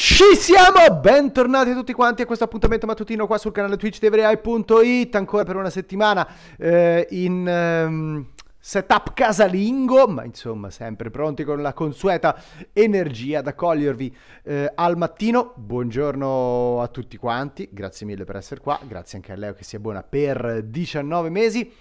Ci siamo, bentornati tutti quanti a questo appuntamento mattutino qua sul canale Twitch tvrai.it ancora per una settimana eh, in ehm, setup casalingo, ma insomma sempre pronti con la consueta energia ad accogliervi eh, al mattino. Buongiorno a tutti quanti, grazie mille per essere qua, grazie anche a Leo che si è buona per 19 mesi.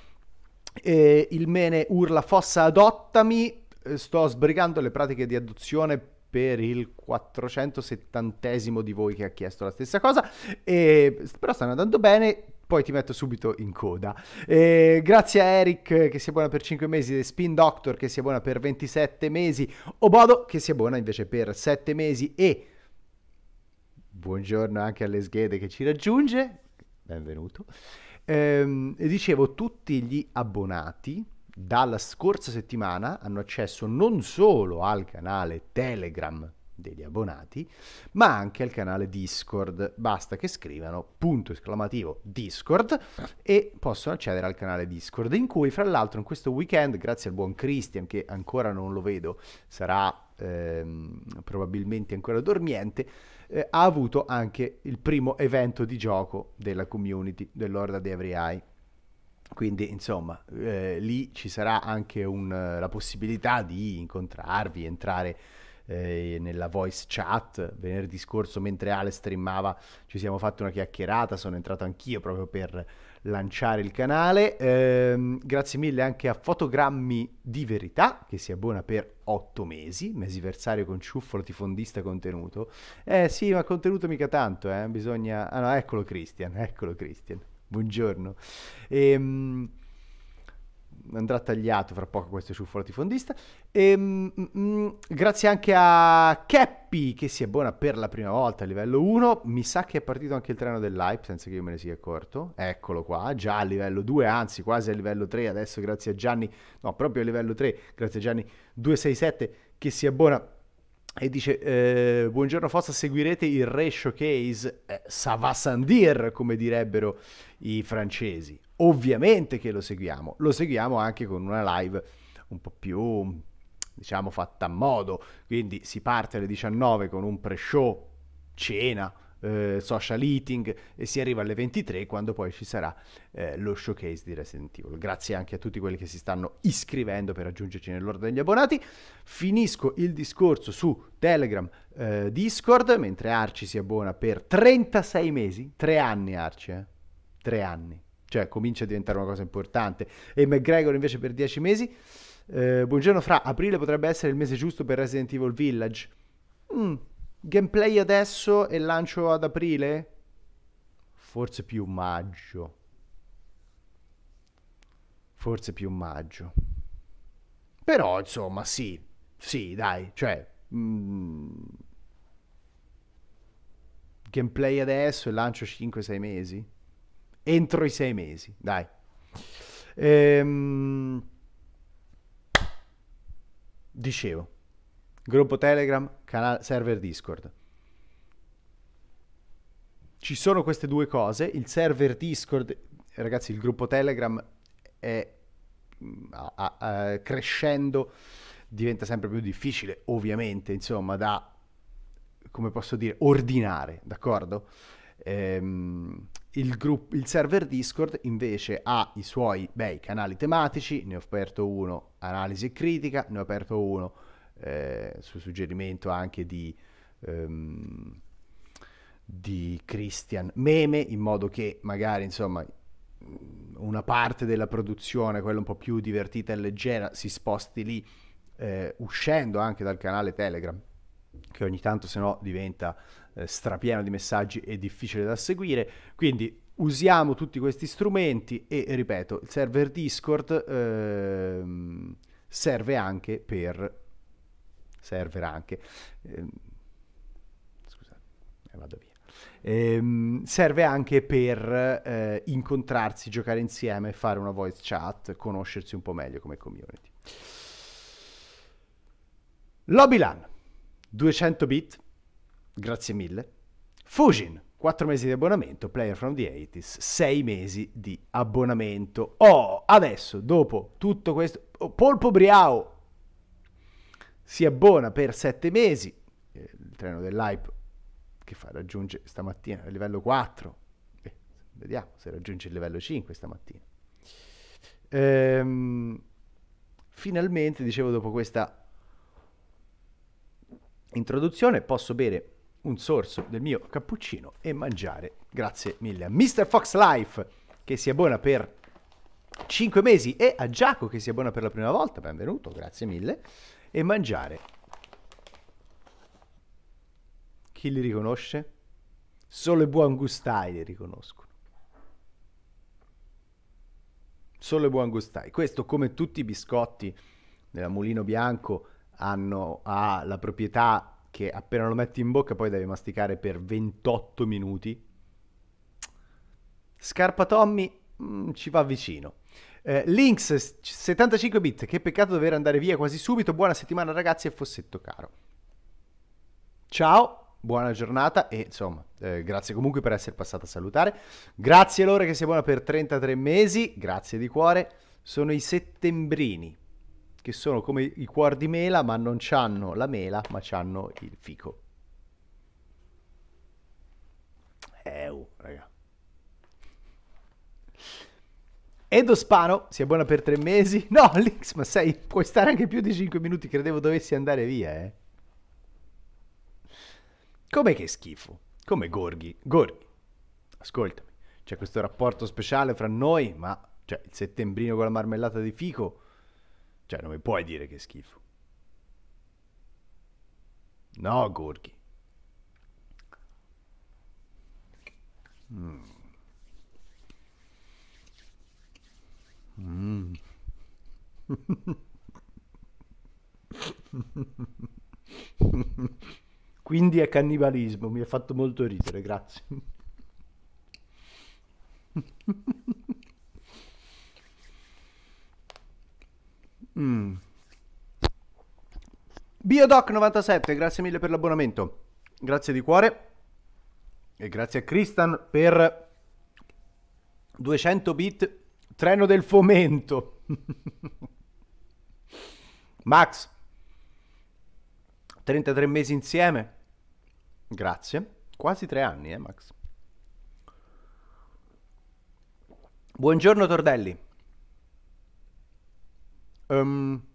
Eh, il mene urla fossa adottami, eh, sto sbrigando le pratiche di adozione per il 470 di voi che ha chiesto la stessa cosa, e, però stanno andando bene, poi ti metto subito in coda. Eh, grazie a Eric che sia buona per 5 mesi, The Spin Doctor che sia buona per 27 mesi, Obodo che sia buona invece per 7 mesi e buongiorno anche alle sghede che ci raggiunge, benvenuto. Eh, dicevo tutti gli abbonati dalla scorsa settimana hanno accesso non solo al canale Telegram degli abbonati, ma anche al canale Discord. Basta che scrivano punto esclamativo Discord e possono accedere al canale Discord, in cui fra l'altro in questo weekend, grazie al buon Christian che ancora non lo vedo, sarà ehm, probabilmente ancora dormiente, eh, ha avuto anche il primo evento di gioco della community dell'Orda di Every Eye quindi, insomma, eh, lì ci sarà anche un, eh, la possibilità di incontrarvi, entrare eh, nella voice chat. Venerdì scorso, mentre Ale streamava, ci siamo fatti una chiacchierata. Sono entrato anch'io proprio per lanciare il canale. Eh, grazie mille anche a Fotogrammi di Verità che si abbona per otto mesi, mesiversario con ciuffolo tifondista contenuto. Eh sì, ma contenuto mica tanto, eh. bisogna... Ah no, eccolo Christian, eccolo Christian. Buongiorno. Ehm, andrà tagliato fra poco questo ciuffolo tifondista. Ehm, mm, mm, grazie anche a Cappy che si abbona per la prima volta a livello 1. Mi sa che è partito anche il treno dell'hype senza che io me ne sia accorto. Eccolo qua, già a livello 2, anzi quasi a livello 3. Adesso grazie a Gianni, no proprio a livello 3, grazie a Gianni 267 che si abbona e dice eh, buongiorno Fossa seguirete il re showcase eh, Savasandir come direbbero i francesi ovviamente che lo seguiamo lo seguiamo anche con una live un po' più diciamo fatta a modo quindi si parte alle 19 con un pre-show cena eh, social eating e si arriva alle 23 quando poi ci sarà eh, lo showcase di Resident Evil. Grazie anche a tutti quelli che si stanno iscrivendo per raggiungerci nell'ordine degli abbonati. Finisco il discorso su Telegram, eh, Discord, mentre Arci si abbona per 36 mesi, 3 anni Arci, eh? 3 anni. Cioè comincia a diventare una cosa importante. E McGregor invece per 10 mesi. Eh, buongiorno Fra, aprile potrebbe essere il mese giusto per Resident Evil Village. Mm, Gameplay adesso e lancio ad aprile? Forse più maggio. Forse più maggio. Però insomma, sì, sì, dai, cioè... Mm, gameplay adesso e lancio 5-6 mesi? Entro i 6 mesi, dai. Ehm, dicevo, gruppo Telegram canale, server Discord. Ci sono queste due cose, il server Discord, ragazzi il gruppo Telegram è mm, a, a, a, crescendo, diventa sempre più difficile ovviamente, insomma, da, come posso dire, ordinare, d'accordo? Ehm, il, gruppo, il, server Discord invece ha i suoi bei canali tematici, ne ho aperto uno analisi e critica, ne ho aperto uno eh, su suggerimento anche di, um, di Christian Meme, in modo che magari insomma una parte della produzione, quella un po' più divertita e leggera, si sposti lì, eh, uscendo anche dal canale Telegram, che ogni tanto se no diventa eh, strapieno di messaggi e difficile da seguire. Quindi usiamo tutti questi strumenti e, ripeto, il server Discord eh, serve anche per server anche, ehm, eh, scusate, vado via. Eh, serve anche per eh, incontrarsi, giocare insieme, fare una voice chat, conoscersi un po' meglio come community. Lobbylan, 200 bit, grazie mille. Fujin, 4 mesi di abbonamento, Player from the 80s, 6 mesi di abbonamento. Oh, adesso, dopo tutto questo... Oh, Polpo Briao, si abbona per 7 mesi, eh, il treno dell'hype che fa, raggiunge stamattina il livello 4, eh, vediamo se raggiunge il livello 5 stamattina. Ehm, finalmente, dicevo, dopo questa introduzione posso bere un sorso del mio cappuccino e mangiare, grazie mille, a Mr. Fox Life che si abbona per 5 mesi e a Giacomo che si abbona per la prima volta, benvenuto, grazie mille e mangiare. Chi li riconosce? Solo i buon gustai li riconoscono. Solo i buon gustai. Questo, come tutti i biscotti della Mulino Bianco, hanno, ha la proprietà che appena lo metti in bocca poi devi masticare per 28 minuti. Scarpa Tommy mh, mm, ci va vicino. Eh, Links 75 bit, che peccato dover andare via quasi subito. Buona settimana ragazzi e Fossetto caro. Ciao, buona giornata e insomma, eh, grazie comunque per essere passata a salutare. Grazie Lore che sei buona per 33 mesi, grazie di cuore. Sono i settembrini, che sono come i cuori di mela, ma non c'hanno la mela, ma c'hanno il fico. Eh, oh, raga. Edo Spano, sia buona per tre mesi. No, Lix, ma sai, puoi stare anche più di cinque minuti, credevo dovessi andare via, eh. Come che schifo? Come Gorghi? Gorghi, ascoltami, c'è questo rapporto speciale fra noi, ma cioè il settembrino con la marmellata di fico, cioè non mi puoi dire che è schifo. No, Gorghi. Mmm... Mm. Quindi è cannibalismo, mi ha fatto molto ridere, grazie. mm. Biodoc97, grazie mille per l'abbonamento. Grazie di cuore. E grazie a Cristian per 200 bit Treno del fomento. Max, 33 mesi insieme. Grazie. Quasi tre anni, eh, Max. Buongiorno Tordelli. Um, ehm,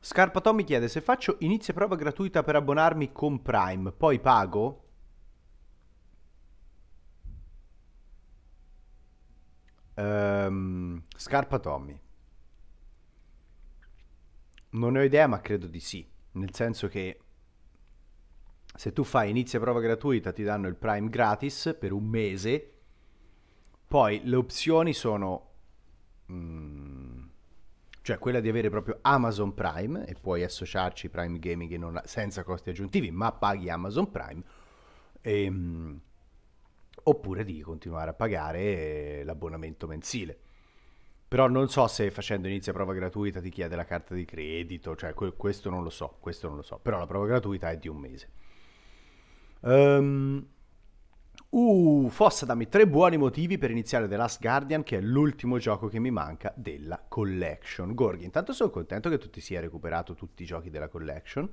Scarpatò mi chiede se faccio inizio prova gratuita per abbonarmi con Prime, poi pago? Um, Scarpa Tommy. Non ne ho idea, ma credo di sì. Nel senso che se tu fai inizia prova gratuita ti danno il Prime gratis per un mese, poi le opzioni sono... Mm, cioè quella di avere proprio Amazon Prime e puoi associarci Prime Gaming non, senza costi aggiuntivi, ma paghi Amazon Prime. E, mm, oppure di continuare a pagare eh, l'abbonamento mensile. Però non so se facendo inizio a prova gratuita ti chiede la carta di credito, cioè questo non lo so, questo non lo so, però la prova gratuita è di un mese. Um, uh, Fossa, dammi tre buoni motivi per iniziare The Last Guardian, che è l'ultimo gioco che mi manca della collection. Gorghi, intanto sono contento che tu ti sia recuperato tutti i giochi della collection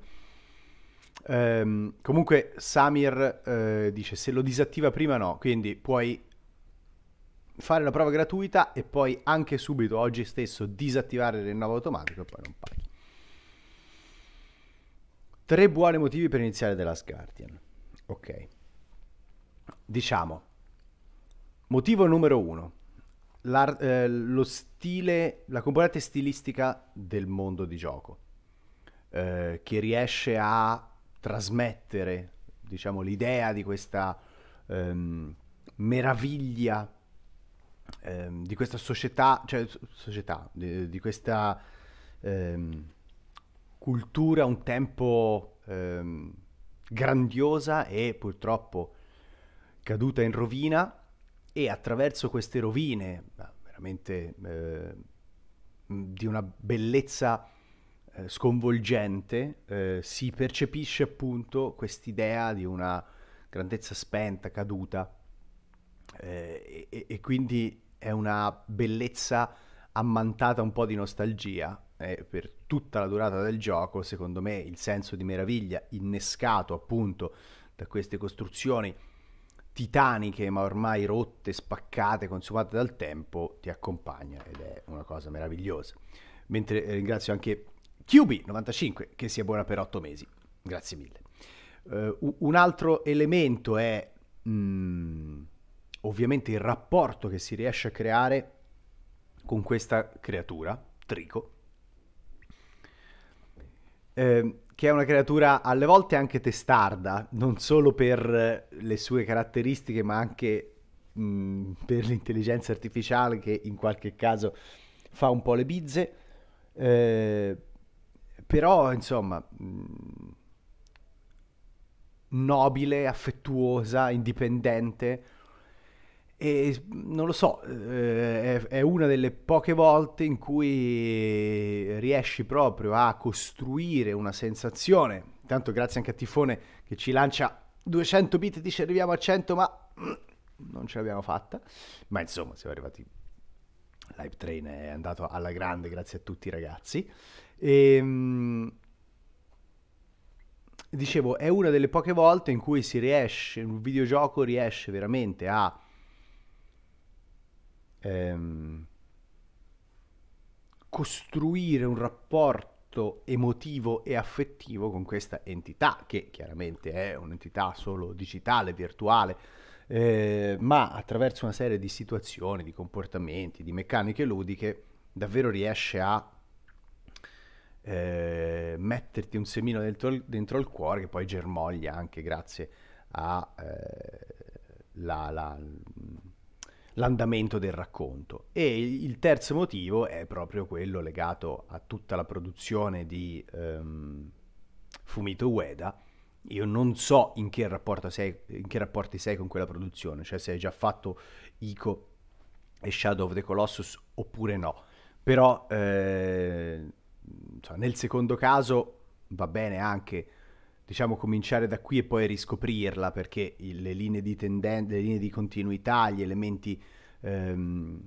Um, comunque Samir uh, dice se lo disattiva prima no, quindi puoi fare la prova gratuita e poi anche subito oggi stesso disattivare il rinnovo automatico e poi non paghi. Tre buoni motivi per iniziare The Last Guardian. Ok. Diciamo, motivo numero uno, eh, lo stile, la componente stilistica del mondo di gioco, eh, che riesce a trasmettere diciamo, l'idea di questa ehm, meraviglia, ehm, di questa società, cioè società, di, di questa ehm, cultura un tempo ehm, grandiosa e purtroppo caduta in rovina e attraverso queste rovine, veramente eh, di una bellezza eh, sconvolgente eh, si percepisce appunto quest'idea di una grandezza spenta, caduta eh, e, e, quindi è una bellezza ammantata un po' di nostalgia eh, per tutta la durata del gioco, secondo me il senso di meraviglia innescato appunto da queste costruzioni titaniche ma ormai rotte, spaccate, consumate dal tempo, ti accompagna ed è una cosa meravigliosa. Mentre eh, ringrazio anche QB95 che sia buona per 8 mesi. Grazie mille. Uh, un altro elemento è mh, mm, ovviamente il rapporto che si riesce a creare con questa creatura, Trico, eh, che è una creatura alle volte anche testarda, non solo per le sue caratteristiche, ma anche mh, mm, per l'intelligenza artificiale che in qualche caso fa un po' le bizze. Eh, però insomma mm, nobile, affettuosa, indipendente e non lo so, eh, è, è una delle poche volte in cui riesci proprio a costruire una sensazione. Tanto grazie anche a Tifone che ci lancia 200 bit e dice arriviamo a 100 ma non ce l'abbiamo fatta. Ma insomma siamo arrivati, l'hype Train è andato alla grande grazie a tutti i ragazzi. E, ehm, dicevo, è una delle poche volte in cui si riesce, un videogioco riesce veramente a... Ehm, costruire un rapporto emotivo e affettivo con questa entità, che chiaramente è un'entità solo digitale, virtuale, eh, ma attraverso una serie di situazioni, di comportamenti, di meccaniche ludiche, davvero riesce a eh, metterti un semino dentro, dentro, il cuore che poi germoglia anche grazie all'andamento eh, la, del racconto. E il terzo motivo è proprio quello legato a tutta la produzione di ehm, Fumito Ueda. Io non so in che, sei, in che rapporti sei con quella produzione, cioè se hai già fatto Ico e Shadow of the Colossus oppure no. Però eh, cioè, nel secondo caso va bene anche diciamo cominciare da qui e poi riscoprirla perché le linee di tendenza, le linee di continuità, gli elementi ehm,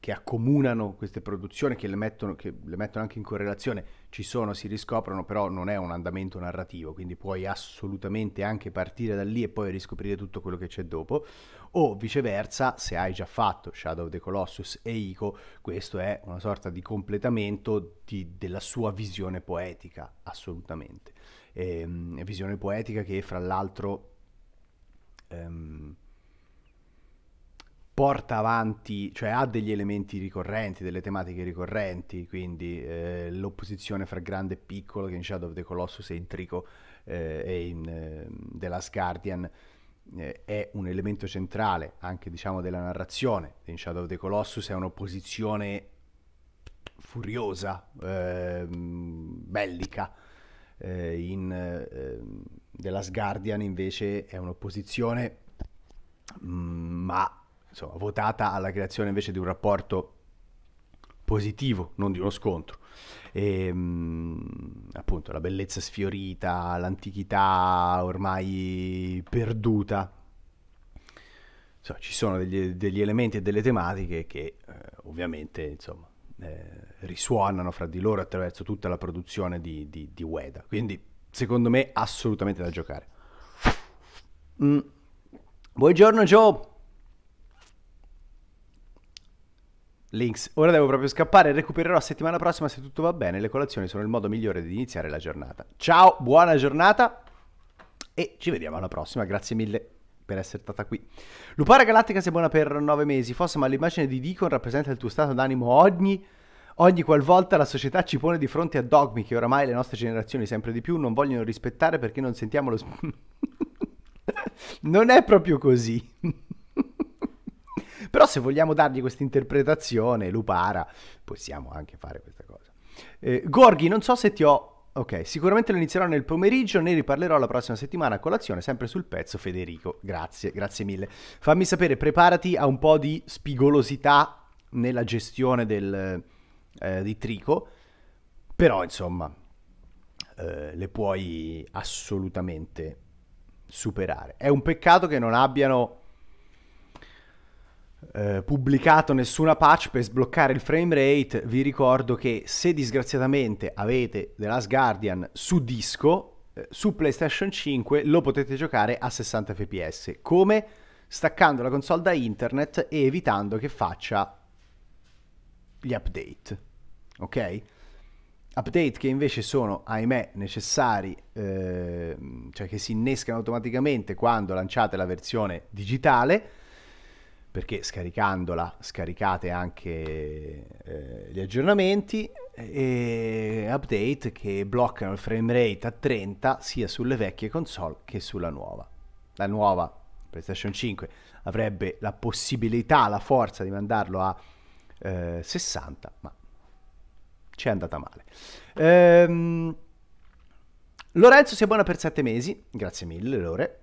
che accomunano queste produzioni, che le, mettono, che le, mettono, anche in correlazione, ci sono, si riscoprono, però non è un andamento narrativo, quindi puoi assolutamente anche partire da lì e poi riscoprire tutto quello che c'è dopo o viceversa se hai già fatto Shadow of the Colossus e Ico, questo è una sorta di completamento di, della sua visione poetica, assolutamente. E, ehm, visione poetica che fra l'altro ehm, porta avanti, cioè ha degli elementi ricorrenti, delle tematiche ricorrenti, quindi eh, l'opposizione fra grande e piccolo che in Shadow of the Colossus è in Trico eh, e in eh, The Last Guardian eh, è un elemento centrale anche diciamo, della narrazione in Shadow of the Colossus, è un'opposizione furiosa, eh, bellica. Eh, in eh, The Last Guardian invece è un'opposizione, mh, mm, ma insomma, votata alla creazione invece di un rapporto positivo, non di uno scontro. E, ehm, appunto la bellezza sfiorita, l'antichità ormai perduta. Insomma, ci sono degli, degli, elementi e delle tematiche che eh, ovviamente insomma, eh, risuonano fra di loro attraverso tutta la produzione di, di, di Ueda. Quindi secondo me assolutamente da giocare. Mm. Buongiorno Joe! Links, ora devo proprio scappare, e recupererò settimana prossima se tutto va bene, le colazioni sono il modo migliore di iniziare la giornata. Ciao, buona giornata e ci vediamo alla prossima, grazie mille per essere stata qui. Lupara Galattica sei buona per nove mesi, forse ma l'immagine di Deacon rappresenta il tuo stato d'animo ogni... Ogni qualvolta la società ci pone di fronte a dogmi che oramai le nostre generazioni sempre di più non vogliono rispettare perché non sentiamo lo... non è proprio così. Però se vogliamo dargli questa interpretazione, Lupara, possiamo anche fare questa cosa. Eh, Gorghi, non so se ti ho... Ok, sicuramente lo inizierò nel pomeriggio, ne riparlerò la prossima settimana a colazione, sempre sul pezzo Federico. Grazie, grazie mille. Fammi sapere, preparati a un po' di spigolosità nella gestione del, eh, di Trico, però insomma eh, le puoi assolutamente superare. È un peccato che non abbiano eh, pubblicato nessuna patch per sbloccare il frame rate, vi ricordo che se disgraziatamente avete The Last Guardian su disco, eh, su PlayStation 5 lo potete giocare a 60 fps. Come? Staccando la console da internet e evitando che faccia gli update. Ok? Update che invece sono, ahimè, necessari, eh, cioè che si innescano automaticamente quando lanciate la versione digitale perché scaricandola scaricate anche eh, gli aggiornamenti e update che bloccano il frame rate a 30 sia sulle vecchie console che sulla nuova. La nuova PlayStation 5 avrebbe la possibilità, la forza di mandarlo a eh, 60, ma ci è andata male. Ehm, Lorenzo si abbona per 7 mesi, grazie mille Lore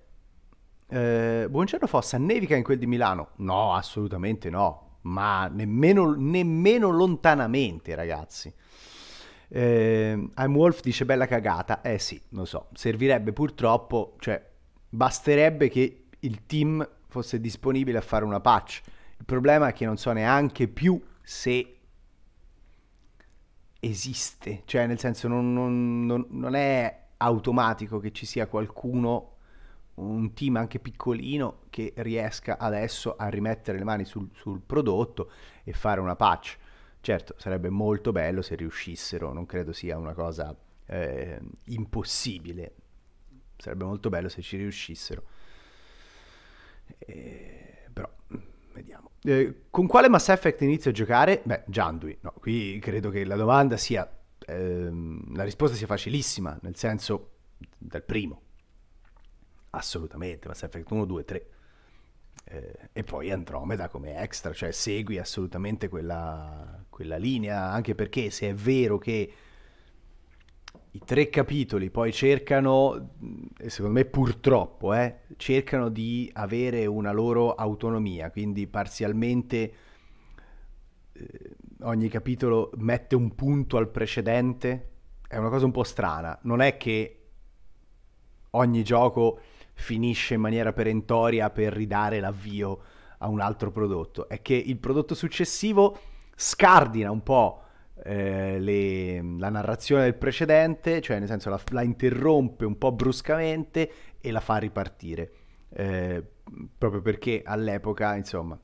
eh, Buongiorno Fossa, nevica in quel di Milano? No, assolutamente no, ma nemmeno, nemmeno lontanamente ragazzi. Eh, I'm Wolf dice bella cagata, eh sì, lo so, servirebbe purtroppo, cioè basterebbe che il team fosse disponibile a fare una patch. Il problema è che non so neanche più se esiste, cioè nel senso non, non, non, non è automatico che ci sia qualcuno un team anche piccolino che riesca adesso a rimettere le mani sul, sul prodotto e fare una patch. Certo, sarebbe molto bello se riuscissero, non credo sia una cosa eh, impossibile. Sarebbe molto bello se ci riuscissero. Eh, però, vediamo. Eh, con quale Mass Effect inizio a giocare? Beh, Giandui. No, qui credo che la domanda sia... Ehm, la risposta sia facilissima, nel senso dal primo assolutamente, Mass Effect 1, 2, 3. Eh, e poi Andromeda come extra, cioè segui assolutamente quella, quella linea, anche perché se è vero che i tre capitoli poi cercano, e secondo me purtroppo, eh, cercano di avere una loro autonomia, quindi parzialmente eh, ogni capitolo mette un punto al precedente, è una cosa un po' strana, non è che ogni gioco finisce in maniera perentoria per ridare l'avvio a un altro prodotto, è che il prodotto successivo scardina un po' eh, le, la narrazione del precedente, cioè nel senso la, la, interrompe un po' bruscamente e la fa ripartire, eh, proprio perché all'epoca, insomma,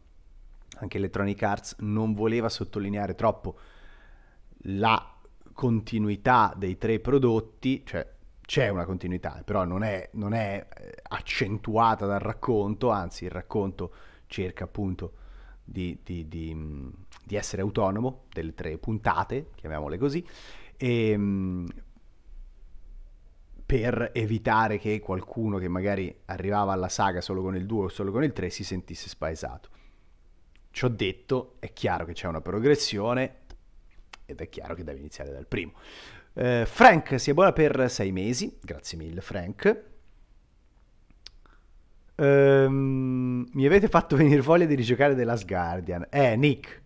anche Electronic Arts non voleva sottolineare troppo la continuità dei tre prodotti, cioè c'è una continuità, però non è, non è, eh, accentuata dal racconto, anzi il racconto cerca appunto di, di, di, mm, di essere autonomo delle tre puntate, chiamiamole così, e, ehm, per evitare che qualcuno che magari arrivava alla saga solo con il 2 o solo con il 3 si sentisse spaesato. Ciò detto, è chiaro che c'è una progressione ed è chiaro che deve iniziare dal primo. Eh, Frank si abbona per sei mesi, grazie mille Frank. Um, mi avete fatto venire voglia di rigiocare The Last Guardian. Eh, Nick,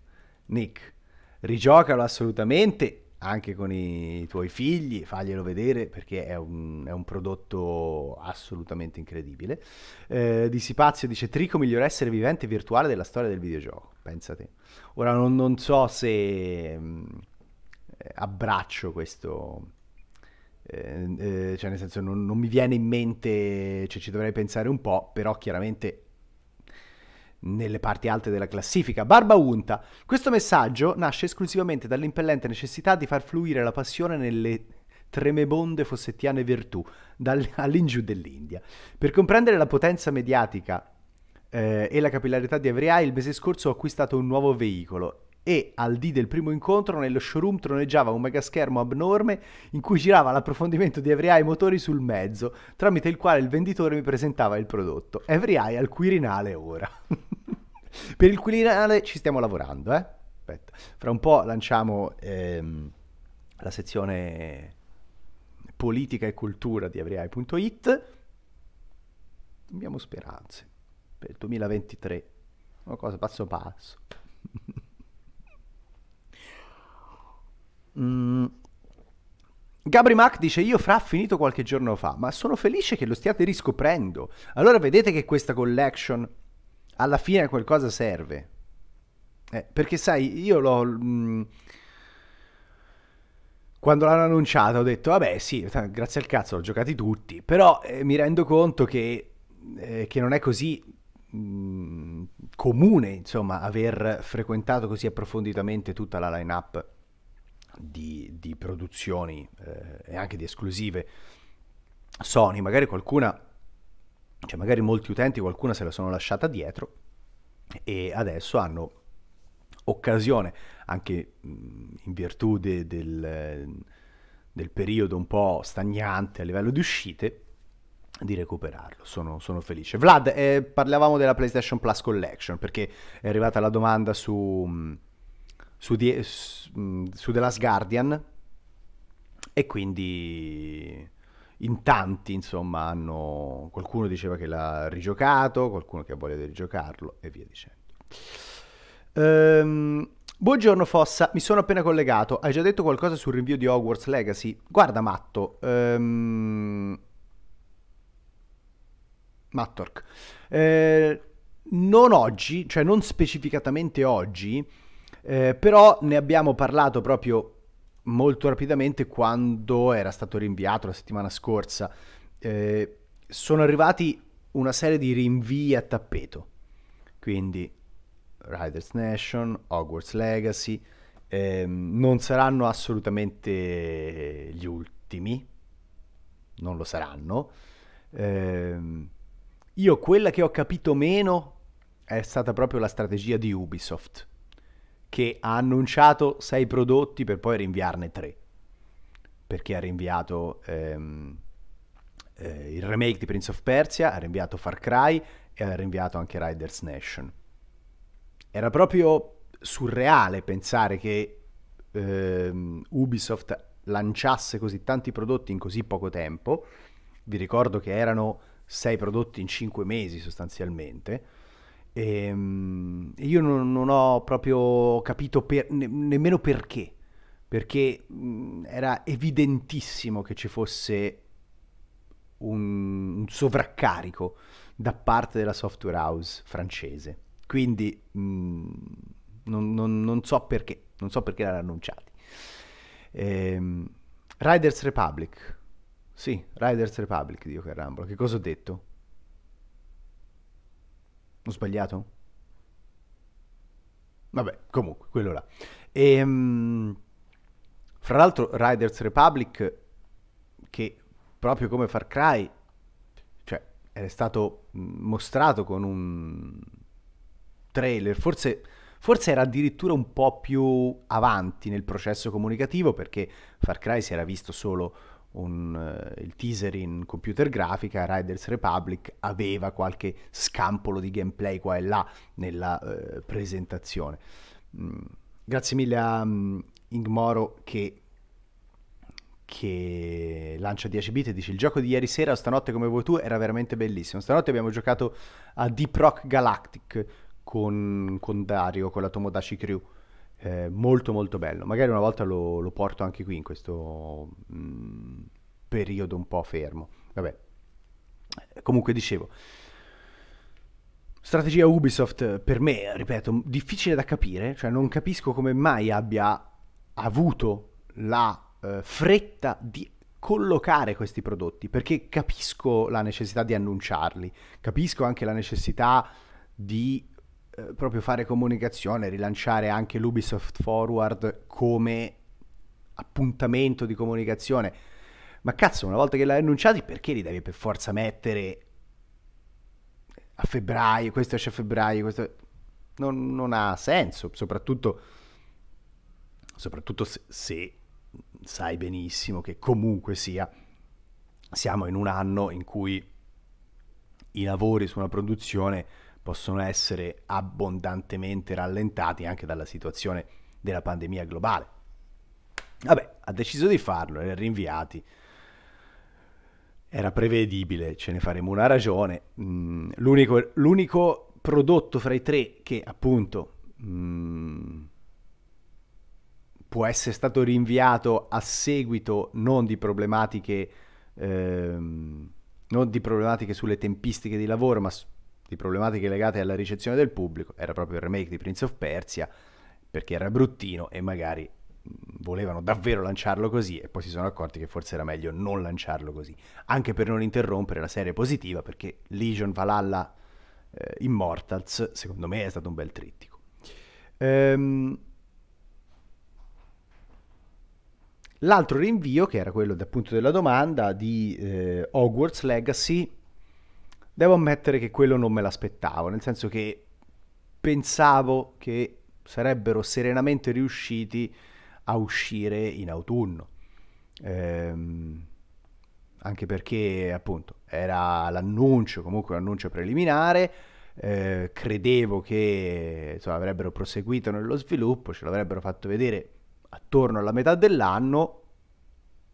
Nick, rigiocalo assolutamente anche con i tuoi figli, faglielo vedere perché è un, è un prodotto assolutamente incredibile. Eh, di Sipazio dice Trico, miglior essere vivente virtuale della storia del videogioco, pensate. Ora non, non so se... Mh, mm, eh, abbraccio questo, eh, eh, cioè nel senso non, non, mi viene in mente, cioè ci dovrei pensare un po', però chiaramente nelle parti alte della classifica. Barba Unta, questo messaggio nasce esclusivamente dall'impellente necessità di far fluire la passione nelle tremebonde fossettiane virtù, dal, all'ingiù dell'India. Per comprendere la potenza mediatica eh, e la capillarità di Avriai, il mese scorso ho acquistato un nuovo veicolo e al dì del primo incontro nello showroom troneggiava un megaschermo abnorme in cui girava l'approfondimento di Every Eye Motori sul mezzo, tramite il quale il venditore mi presentava il prodotto. Every Eye al Quirinale ora. per il Quirinale ci stiamo lavorando, eh? Aspetta. Fra un po' lanciamo ehm, la sezione politica e cultura di everyeye.it. Abbiamo speranze per il 2023, una cosa passo passo. Mm. Gabri Mac dice io fra finito qualche giorno fa, ma sono felice che lo stiate riscoprendo. Allora vedete che questa collection alla fine a qualcosa serve. Eh, perché sai, io l'ho... Mm, quando l'hanno annunciata ho detto, vabbè sì, grazie al cazzo l'ho giocati tutti, però eh, mi rendo conto che, eh, che non è così mh, mm, comune, insomma, aver frequentato così approfonditamente tutta la line-up di, di produzioni eh, e anche di esclusive Sony, magari qualcuna, cioè magari molti utenti qualcuna se la sono lasciata dietro e adesso hanno occasione, anche in virtù de, del, del, periodo un po' stagnante a livello di uscite, di recuperarlo. Sono, sono felice. Vlad, eh, parlavamo della PlayStation Plus Collection perché è arrivata la domanda su su, di, su, mm, su The Last Guardian e quindi in tanti insomma hanno qualcuno diceva che l'ha rigiocato qualcuno che ha voglia di rigiocarlo e via dicendo ehm, buongiorno Fossa mi sono appena collegato hai già detto qualcosa sul rinvio di Hogwarts Legacy guarda Matto ehm... Mattork eh, non oggi cioè non specificatamente oggi eh, però ne abbiamo parlato proprio molto rapidamente quando era stato rinviato la settimana scorsa. Eh, sono arrivati una serie di rinvii a tappeto, quindi Riders Nation, Hogwarts Legacy, ehm, non saranno assolutamente gli ultimi, non lo saranno. Ehm, io quella che ho capito meno è stata proprio la strategia di Ubisoft che ha annunciato sei prodotti per poi rinviarne tre. Perché ha rinviato ehm, eh, il remake di Prince of Persia, ha rinviato Far Cry e ha rinviato anche Riders Nation. Era proprio surreale pensare che ehm, Ubisoft lanciasse così tanti prodotti in così poco tempo. Vi ricordo che erano sei prodotti in cinque mesi sostanzialmente Ehm, e, um, io non, non, ho proprio capito per, ne, nemmeno perché, perché um, era evidentissimo che ci fosse un, un, sovraccarico da parte della software house francese. Quindi um, non, non, non, so perché, non so perché l'hanno annunciati. Ehm, Riders Republic, sì, Riders Republic, Dio che rambolo, che cosa ho detto? Ho sbagliato? Vabbè, comunque, quello là. E, um, fra l'altro Riders Republic, che proprio come Far Cry, cioè, era stato mm, mostrato con un trailer, forse forse era addirittura un po' più avanti nel processo comunicativo perché Far Cry si era visto solo un, uh, il teaser in computer grafica, Riders Republic aveva qualche scampolo di gameplay qua e là nella uh, presentazione. Mm. Grazie mille a um, Ingmoro che, che, lancia 10 bit e dice il gioco di ieri sera, stanotte come vuoi tu, era veramente bellissimo. Stanotte abbiamo giocato a Deep Rock Galactic con, con Dario, con la Tomodachi Crew eh, molto molto bello. Magari una volta lo, lo porto anche qui in questo mh, mm, periodo un po' fermo. Vabbè, comunque dicevo. Strategia Ubisoft eh, per me, ripeto, difficile da capire, cioè non capisco come mai abbia avuto la eh, fretta di collocare questi prodotti, perché capisco la necessità di annunciarli, capisco anche la necessità di eh, proprio fare comunicazione, rilanciare anche l'Ubisoft Forward come appuntamento di comunicazione. Ma cazzo, una volta che l'hai annunciato, perché li devi per forza mettere a febbraio, questo esce a febbraio, questo... Non, non ha senso, soprattutto, soprattutto se, se sai benissimo che comunque sia, siamo in un anno in cui i lavori su una produzione possono essere abbondantemente rallentati anche dalla situazione della pandemia globale. Vabbè, ha deciso di farlo, li ha rinviati. Era prevedibile, ce ne faremo una ragione. Mm, l'unico, l'unico, prodotto fra i tre che appunto mm, può essere stato rinviato a seguito non di problematiche, ehm, non di problematiche sulle tempistiche di lavoro, ma di problematiche legate alla ricezione del pubblico, era proprio il remake di Prince of Persia, perché era bruttino e magari volevano davvero lanciarlo così e poi si sono accorti che forse era meglio non lanciarlo così, anche per non interrompere la serie positiva, perché Legion Valhalla eh, Immortals secondo me è stato un bel trittico. Ehm... L'altro rinvio, che era quello appunto della domanda di eh, Hogwarts Legacy, Devo ammettere che quello non me l'aspettavo, nel senso che pensavo che sarebbero serenamente riusciti a uscire in autunno. Ehm, anche perché appunto era l'annuncio, comunque un annuncio preliminare, eh, credevo che insomma, avrebbero proseguito nello sviluppo, ce l'avrebbero fatto vedere attorno alla metà dell'anno,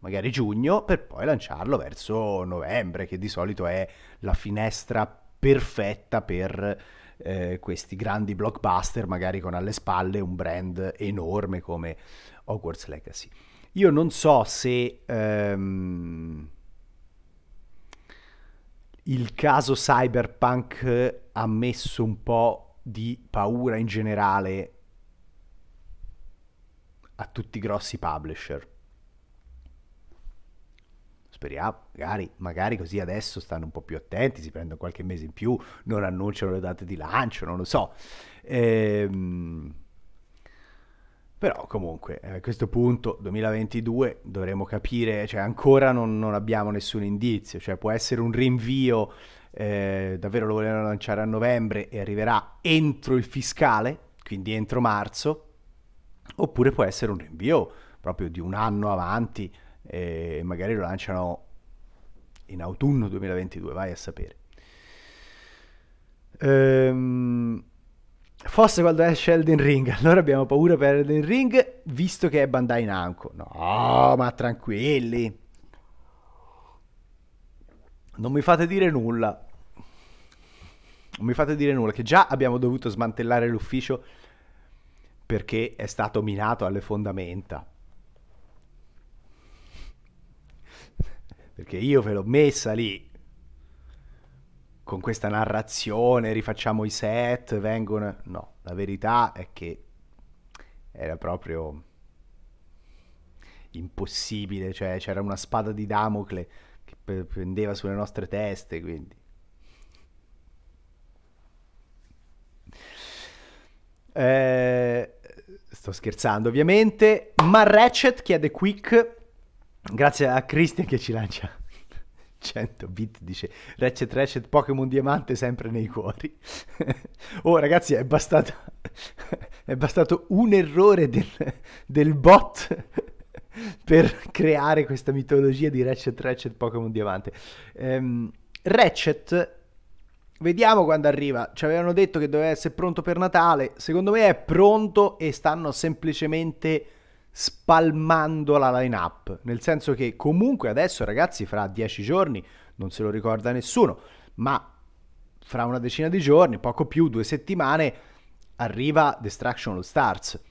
magari giugno, per poi lanciarlo verso novembre, che di solito è la finestra perfetta per eh, questi grandi blockbuster, magari con alle spalle un brand enorme come Hogwarts Legacy. Io non so se ehm, il caso Cyberpunk ha messo un po' di paura in generale a tutti i grossi publisher speriamo, magari, magari così adesso stanno un po' più attenti, si prendono qualche mese in più, non annunciano le date di lancio, non lo so. Ehm... Però comunque eh, a questo punto 2022 dovremo capire, cioè ancora non, non abbiamo nessun indizio, cioè può essere un rinvio, eh, davvero lo volevano lanciare a novembre e arriverà entro il fiscale, quindi entro marzo, oppure può essere un rinvio proprio di un anno avanti e magari lo lanciano in autunno 2022, vai a sapere. Ehm, fosse quando esce Elden Ring, allora abbiamo paura per Elden Ring, visto che è Bandai Namco. No, ma tranquilli. Non mi fate dire nulla. Non mi fate dire nulla, che già abbiamo dovuto smantellare l'ufficio perché è stato minato alle fondamenta. Perché io ve l'ho messa lì con questa narrazione, rifacciamo i set, vengono... No, la verità è che era proprio impossibile, cioè c'era una spada di Damocle che pendeva sulle nostre teste, quindi... Eh, sto scherzando ovviamente, ma Ratchet chiede Quick Grazie a Christian che ci lancia 100 bit, dice Ratchet Ratchet Pokémon Diamante sempre nei cuori. oh ragazzi, è bastato, è bastato un errore del, del bot per creare questa mitologia di Ratchet Ratchet Pokémon Diamante. Um, Ratchet, vediamo quando arriva. Ci avevano detto che doveva essere pronto per Natale. Secondo me è pronto e stanno semplicemente spalmando la lineup. nel senso che comunque adesso ragazzi fra dieci giorni non se lo ricorda nessuno, ma fra una decina di giorni, poco più, due settimane, arriva Destruction All Stars,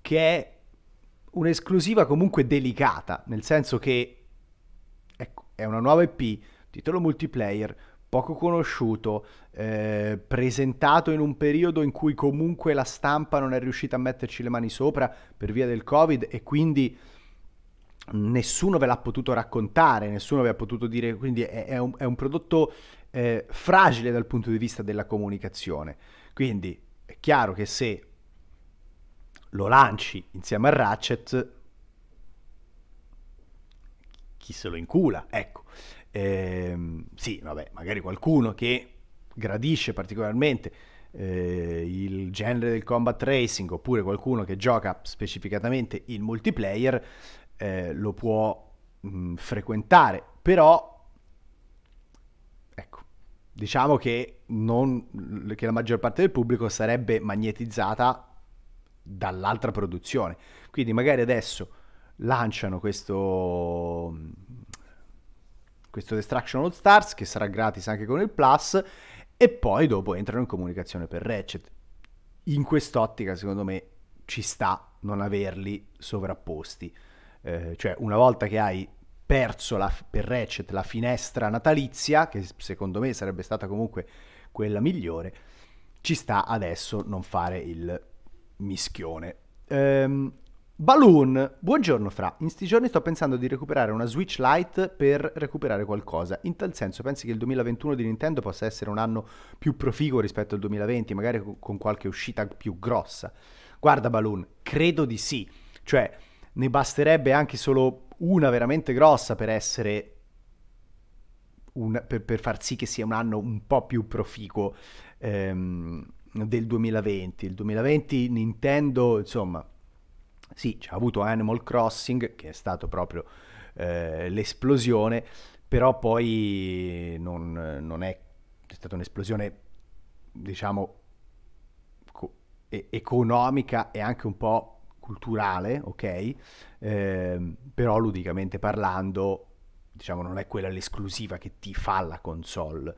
che è un'esclusiva comunque delicata, nel senso che ecco, è una nuova EP, titolo multiplayer, poco conosciuto, eh, presentato in un periodo in cui comunque la stampa non è riuscita a metterci le mani sopra per via del Covid e quindi nessuno ve l'ha potuto raccontare, nessuno vi ha potuto dire, quindi è, è, un, è un, prodotto eh, fragile dal punto di vista della comunicazione. Quindi è chiaro che se lo lanci insieme a Ratchet, chi se lo incula, ecco. Eh, sì, vabbè, magari qualcuno che gradisce particolarmente eh, il genere del combat racing oppure qualcuno che gioca specificatamente il multiplayer eh, lo può mh, mm, frequentare, però ecco, diciamo che, non, che la maggior parte del pubblico sarebbe magnetizzata dall'altra produzione. Quindi magari adesso lanciano questo questo Destruction All Stars che sarà gratis anche con il Plus e poi dopo entrano in comunicazione per Ratchet. In quest'ottica secondo me ci sta non averli sovrapposti, eh, cioè una volta che hai perso la, per Ratchet la finestra natalizia, che secondo me sarebbe stata comunque quella migliore, ci sta adesso non fare il mischione. Ehm, Balloon, buongiorno Fra, in sti giorni sto pensando di recuperare una Switch Lite per recuperare qualcosa, in tal senso pensi che il 2021 di Nintendo possa essere un anno più proficuo rispetto al 2020, magari con qualche uscita più grossa? Guarda Balloon, credo di sì, cioè ne basterebbe anche solo una veramente grossa per essere... Un, per, per, far sì che sia un anno un po' più proficuo ehm, del 2020. Il 2020 Nintendo, insomma sì, c'è avuto Animal Crossing, che è stato proprio eh, l'esplosione, però poi non, non è, è, stata un'esplosione, diciamo, co- economica e anche un po' culturale, ok? Eh, però ludicamente parlando, diciamo, non è quella l'esclusiva che ti fa la console.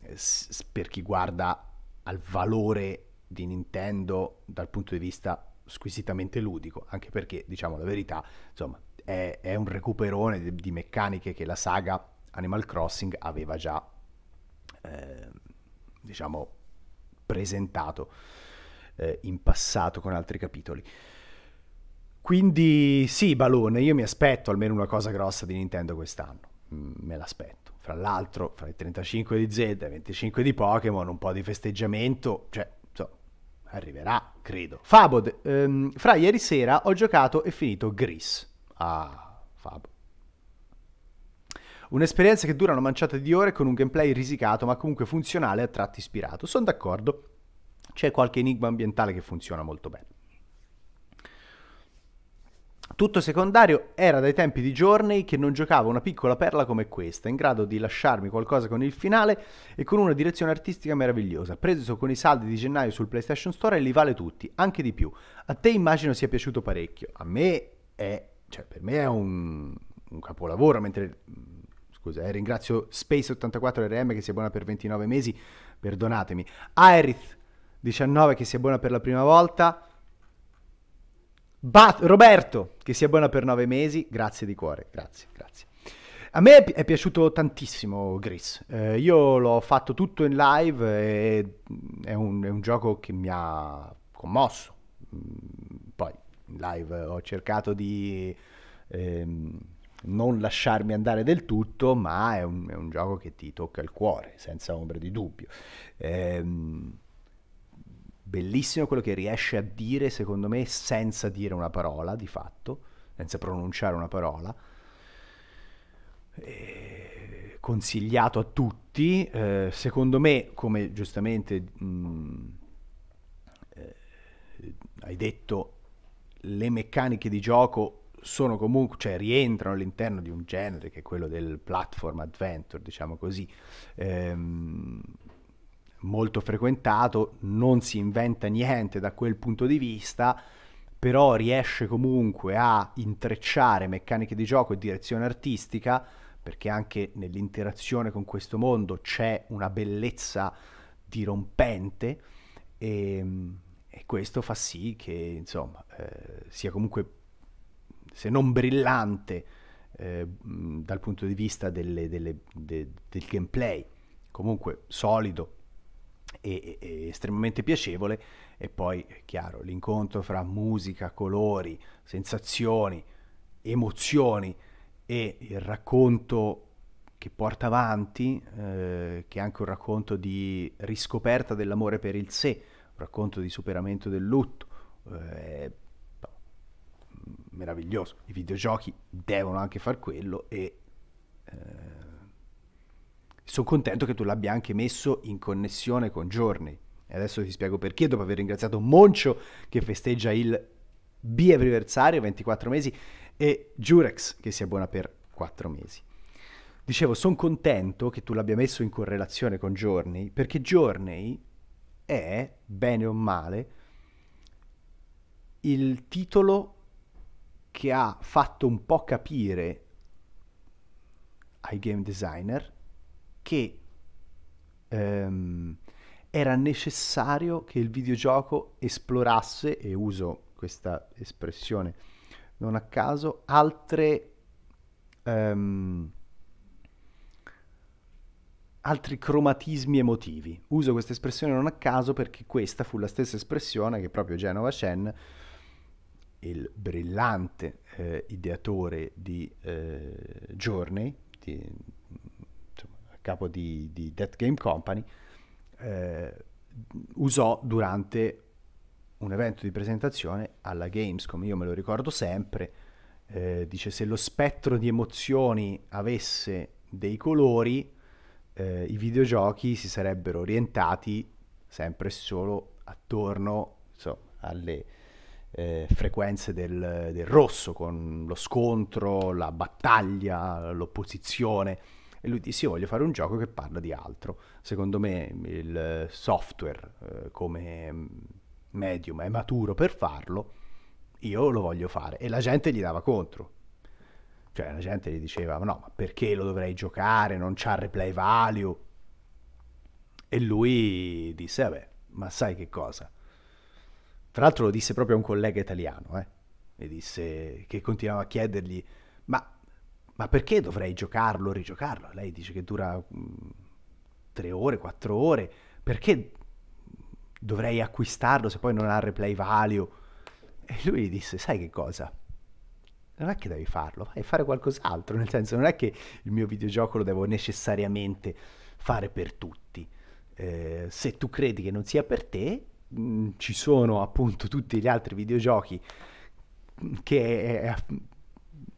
Eh, s- per chi guarda al valore di Nintendo dal punto di vista squisitamente ludico, anche perché, diciamo la verità, insomma, è, è un recuperone di, di, meccaniche che la saga Animal Crossing aveva già, eh, diciamo, presentato eh, in passato con altri capitoli. Quindi sì, Balone, io mi aspetto almeno una cosa grossa di Nintendo quest'anno, mm, me l'aspetto fra l'altro fra i 35 di Z e i 25 di Pokémon, un po' di festeggiamento, cioè Arriverà, credo. Fabod, ehm, fra ieri sera ho giocato e finito Gris. Ah, Fab. Un'esperienza che dura una manciata di ore con un gameplay risicato ma comunque funzionale e a tratti ispirato. Sono d'accordo, c'è qualche enigma ambientale che funziona molto bene. Tutto secondario era dai tempi di Journey che non giocava una piccola perla come questa, in grado di lasciarmi qualcosa con il finale e con una direzione artistica meravigliosa. Preso con i saldi di gennaio sul PlayStation Store e li vale tutti, anche di più. A te immagino sia piaciuto parecchio. A me è, cioè per me è un, un capolavoro, mentre mm, scusa, eh, ringrazio Space84RM che sia buona per 29 mesi, perdonatemi. Aerith19 che sia buona per la prima volta. Bat- Roberto, che sia buona per nove mesi, grazie di cuore, grazie, grazie. A me è piaciuto tantissimo Gris, eh, io l'ho fatto tutto in live e mm, è un, è un gioco che mi ha commosso. Mm, poi in live ho cercato di ehm, non lasciarmi andare del tutto, ma è un, è un, gioco che ti tocca il cuore, senza ombra di dubbio. Ehm, bellissimo quello che riesce a dire, secondo me, senza dire una parola, di fatto, senza pronunciare una parola. Eh, consigliato a tutti, eh, secondo me, come giustamente mh, mm, eh, hai detto, le meccaniche di gioco sono comunque, cioè rientrano all'interno di un genere che è quello del platform adventure, diciamo così. Ehm, molto frequentato, non si inventa niente da quel punto di vista, però riesce comunque a intrecciare meccaniche di gioco e direzione artistica, perché anche nell'interazione con questo mondo c'è una bellezza dirompente e, ehm, e questo fa sì che insomma eh, sia comunque se non brillante eh, dal punto di vista delle, delle, de, del gameplay comunque solido e, e, estremamente piacevole e poi è chiaro l'incontro fra musica, colori, sensazioni, emozioni e il racconto che porta avanti, eh, che è anche un racconto di riscoperta dell'amore per il sé, un racconto di superamento del lutto, eh, meraviglioso. I videogiochi devono anche far quello e eh, sono contento che tu l'abbia anche messo in connessione con Giorni. E adesso ti spiego perché, dopo aver ringraziato Moncio che festeggia il bianniversario, 24 mesi, e Jurex che si abbona per 4 mesi. Dicevo, sono contento che tu l'abbia messo in correlazione con Journey, perché Journey è, bene o male, il titolo che ha fatto un po' capire ai game designer che ehm, era necessario che il videogioco esplorasse, e uso questa espressione non a caso, altre, ehm, altri cromatismi emotivi. Uso questa espressione non a caso perché questa fu la stessa espressione che proprio Genova Chen il brillante eh, ideatore di eh, Journey, di, capo di, di Death Game Company, eh, usò durante un evento di presentazione alla Games, come Io me lo ricordo sempre. Eh, dice: Se lo spettro di emozioni avesse dei colori, eh, i videogiochi si sarebbero orientati sempre e solo attorno insomma, alle eh, frequenze del, del rosso, con lo scontro, la battaglia, l'opposizione e lui disse io voglio fare un gioco che parla di altro. Secondo me il software eh, come mm, medium è maturo per farlo, io lo voglio fare e la gente gli dava contro. Cioè la gente gli diceva no, ma perché lo dovrei giocare, non c'ha replay value. E lui disse vabbè, ma sai che cosa? Tra l'altro lo disse proprio a un collega italiano, eh? e disse che continuava a chiedergli ma perché dovrei giocarlo o rigiocarlo? Lei dice che dura mh, mm, tre ore, quattro ore, perché dovrei acquistarlo se poi non ha replay value? E lui disse, sai che cosa? Non è che devi farlo, vai a fare qualcos'altro, nel senso non è che il mio videogioco lo devo necessariamente fare per tutti. Eh, se tu credi che non sia per te, mh, mm, ci sono appunto tutti gli altri videogiochi che è, eh, è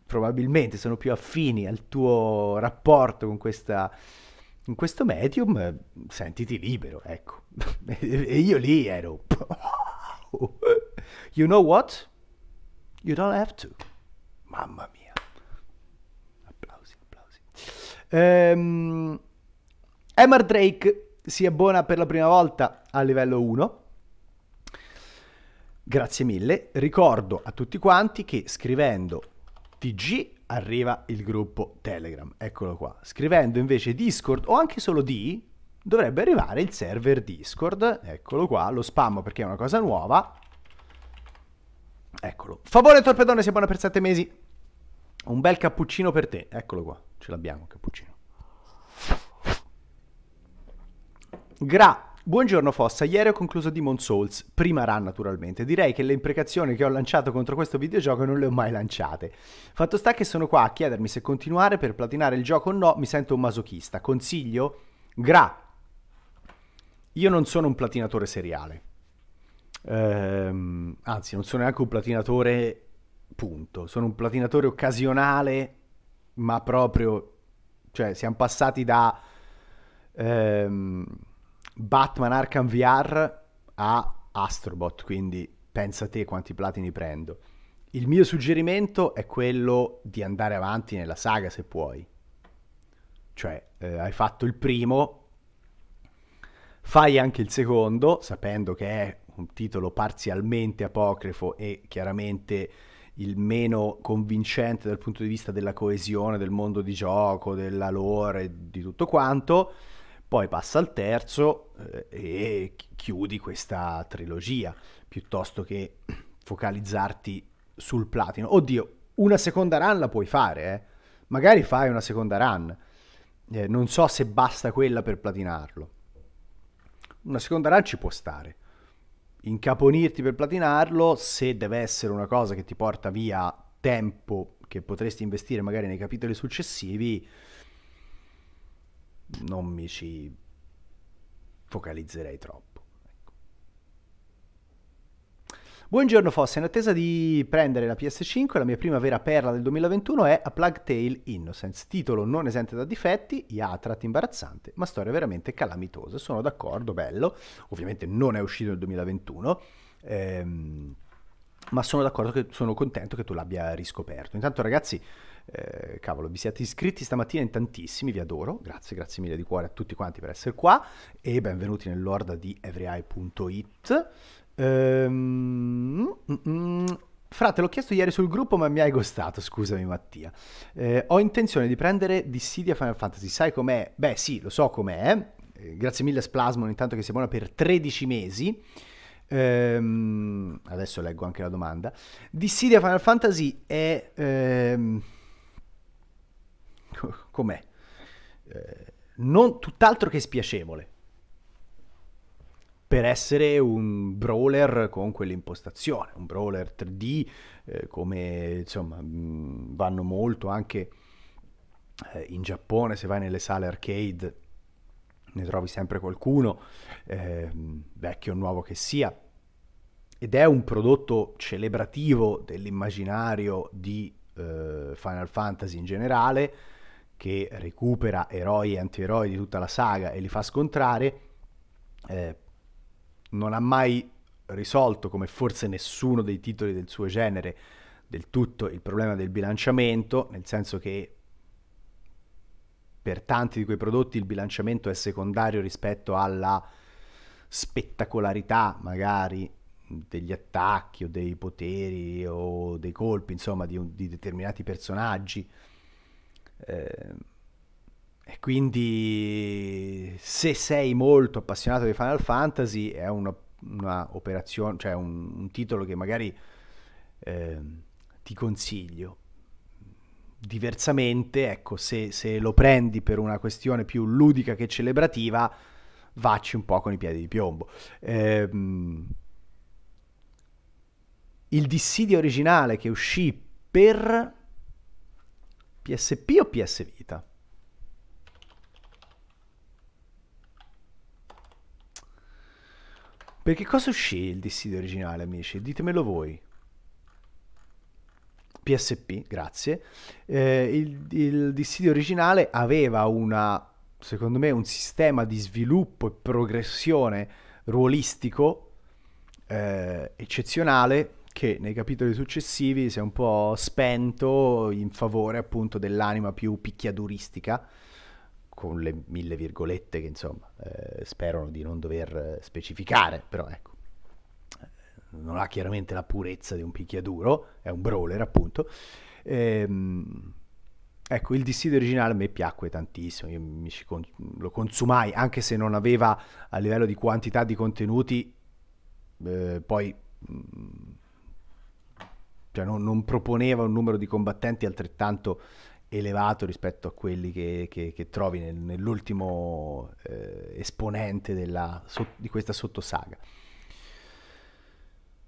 probabilmente sono più affini al tuo rapporto con questa in questo medium sentiti libero, ecco. e io lì ero. you know what? You don't have to. Mamma mia. Applausi, applausi. Um, ehm, Emar Drake si abbona per la prima volta a livello 1. Grazie mille. Ricordo a tutti quanti che scrivendo TG arriva il gruppo Telegram, eccolo qua. Scrivendo invece Discord o anche solo D, dovrebbe arrivare il server Discord, eccolo qua, lo spammo perché è una cosa nuova. Eccolo. Favore Torpedone, sei buona per sette mesi. Un bel cappuccino per te, eccolo qua, ce l'abbiamo un cappuccino. Grazie. Buongiorno Fossa, ieri ho concluso Demon Souls, prima run naturalmente. Direi che le imprecazioni che ho lanciato contro questo videogioco non le ho mai lanciate. Fatto sta che sono qua a chiedermi se continuare per platinare il gioco o no, mi sento un masochista. Consiglio? Gra! Io non sono un platinatore seriale. Ehm, anzi, non sono neanche un platinatore punto. Sono un platinatore occasionale, ma proprio... Cioè, siamo passati da... Ehm, Batman Arkham VR a Astrobot, quindi pensa te quanti platini prendo. Il mio suggerimento è quello di andare avanti nella saga se puoi. Cioè, eh, hai fatto il primo, fai anche il secondo, sapendo che è un titolo parzialmente apocrifo e chiaramente il meno convincente dal punto di vista della coesione del mondo di gioco, della lore, di tutto quanto poi passa al terzo eh, e chiudi questa trilogia, piuttosto che focalizzarti sul platino. Oddio, una seconda run la puoi fare, eh? magari fai una seconda run, eh, non so se basta quella per platinarlo. Una seconda run ci può stare. Incaponirti per platinarlo, se deve essere una cosa che ti porta via tempo che potresti investire magari nei capitoli successivi, non mi ci focalizzerei troppo. Ecco. Buongiorno Fosse, in attesa di prendere la PS5, la mia prima vera perla del 2021 è A Plague Tale Innocence, titolo non esente da difetti, iatrat imbarazzante, ma storia veramente calamitosa. Sono d'accordo, bello. Ovviamente non è uscito nel 2021. Ehm, ma sono d'accordo che sono contento che tu l'abbia riscoperto. Intanto, ragazzi, eh, cavolo, vi siete iscritti stamattina in tantissimi, vi adoro. Grazie, grazie mille di cuore a tutti quanti per essere qua e benvenuti nell'orda di everyeye.it. Ehm, mm, mm, mm. Frate, l'ho chiesto ieri sul gruppo, ma mi hai gostato. Scusami, Mattia. Eh, ho intenzione di prendere Dissidia Final Fantasy. Sai com'è? Beh, sì, lo so com'è. Eh, grazie mille, Splasmon. Intanto che sei buona per 13 mesi. Ehm, adesso leggo anche la domanda. Dissidia Final Fantasy è. Ehm, com'è? Eh, non tutt'altro che spiacevole per essere un brawler con quell'impostazione, un brawler 3D, eh, come insomma mh, mm, vanno molto anche eh, in Giappone, se vai nelle sale arcade ne trovi sempre qualcuno, eh, vecchio o nuovo che sia, ed è un prodotto celebrativo dell'immaginario di eh, Final Fantasy in generale, che recupera eroi e antieroi di tutta la saga e li fa scontrare, eh, non ha mai risolto, come forse nessuno dei titoli del suo genere, del tutto il problema del bilanciamento, nel senso che per tanti di quei prodotti il bilanciamento è secondario rispetto alla spettacolarità magari degli attacchi o dei poteri o dei colpi, insomma, di, di determinati personaggi. Ehm, e quindi se sei molto appassionato di Final Fantasy è una, una operazione, cioè un, un, titolo che magari eh, ti consiglio. Diversamente, ecco, se, se, lo prendi per una questione più ludica che celebrativa, vacci un po' con i piedi di piombo. Eh, il dissidio originale che uscì per PSP o PS Vita? Perché cosa uscì il dissidio originale, amici? Ditemelo voi. PSP, grazie. Eh, il, il dissidio originale aveva una, secondo me, un sistema di sviluppo e progressione ruolistico eh, eccezionale che nei capitoli successivi si è un po' spento in favore appunto dell'anima più picchiaduristica, con le mille virgolette che insomma eh, sperano di non dover specificare, però ecco, eh, non ha chiaramente la purezza di un picchiaduro, è un brawler appunto. Ehm, Ecco, il dissidio originale a me piacque tantissimo, io mi con- lo consumai, anche se non aveva a livello di quantità di contenuti, eh, poi mh, mm, cioè non, non, proponeva un numero di combattenti altrettanto elevato rispetto a quelli che, che, che trovi nel, nell'ultimo eh, esponente della, so, di questa sottosaga.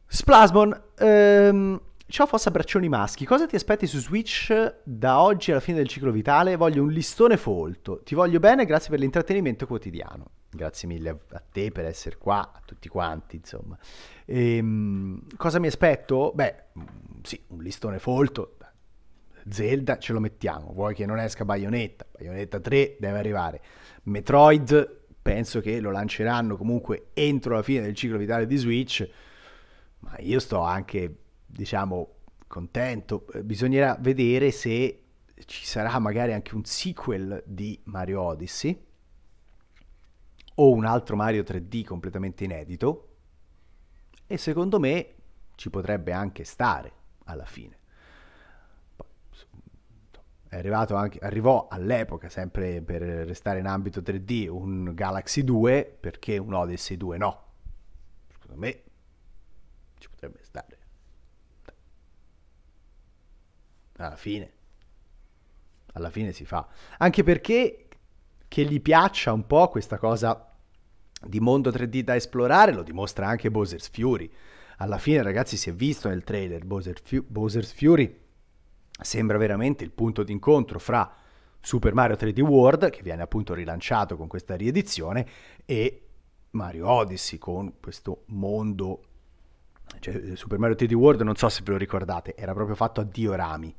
Splasmon, ehm, ciao Fossa Braccioni Maschi, cosa ti aspetti su Switch da oggi alla fine del ciclo vitale? Voglio un listone folto, ti voglio bene, grazie per l'intrattenimento quotidiano. Grazie mille a te per essere qua, a tutti quanti, insomma. Ehm, cosa mi aspetto? Beh, sì, un listone folto, Zelda ce lo mettiamo, vuoi che non esca Bayonetta, Bayonetta 3 deve arrivare, Metroid penso che lo lanceranno comunque entro la fine del ciclo vitale di Switch, ma io sto anche, diciamo, contento, eh, bisognerà vedere se ci sarà magari anche un sequel di Mario Odyssey o un altro Mario 3D completamente inedito e secondo me ci potrebbe anche stare alla fine. è arrivato anche, arrivò all'epoca, sempre per restare in ambito 3D, un Galaxy 2, perché un Odyssey 2 no? Secondo me ci potrebbe stare. Alla fine. Alla fine si fa. Anche perché che gli piaccia un po' questa cosa di mondo 3D da esplorare lo dimostra anche Bowser's Fury alla fine ragazzi si è visto nel trailer Bowser's Fury sembra veramente il punto d'incontro fra Super Mario 3D World che viene appunto rilanciato con questa riedizione e Mario Odyssey con questo mondo cioè, Super Mario 3D World non so se ve lo ricordate era proprio fatto a diorami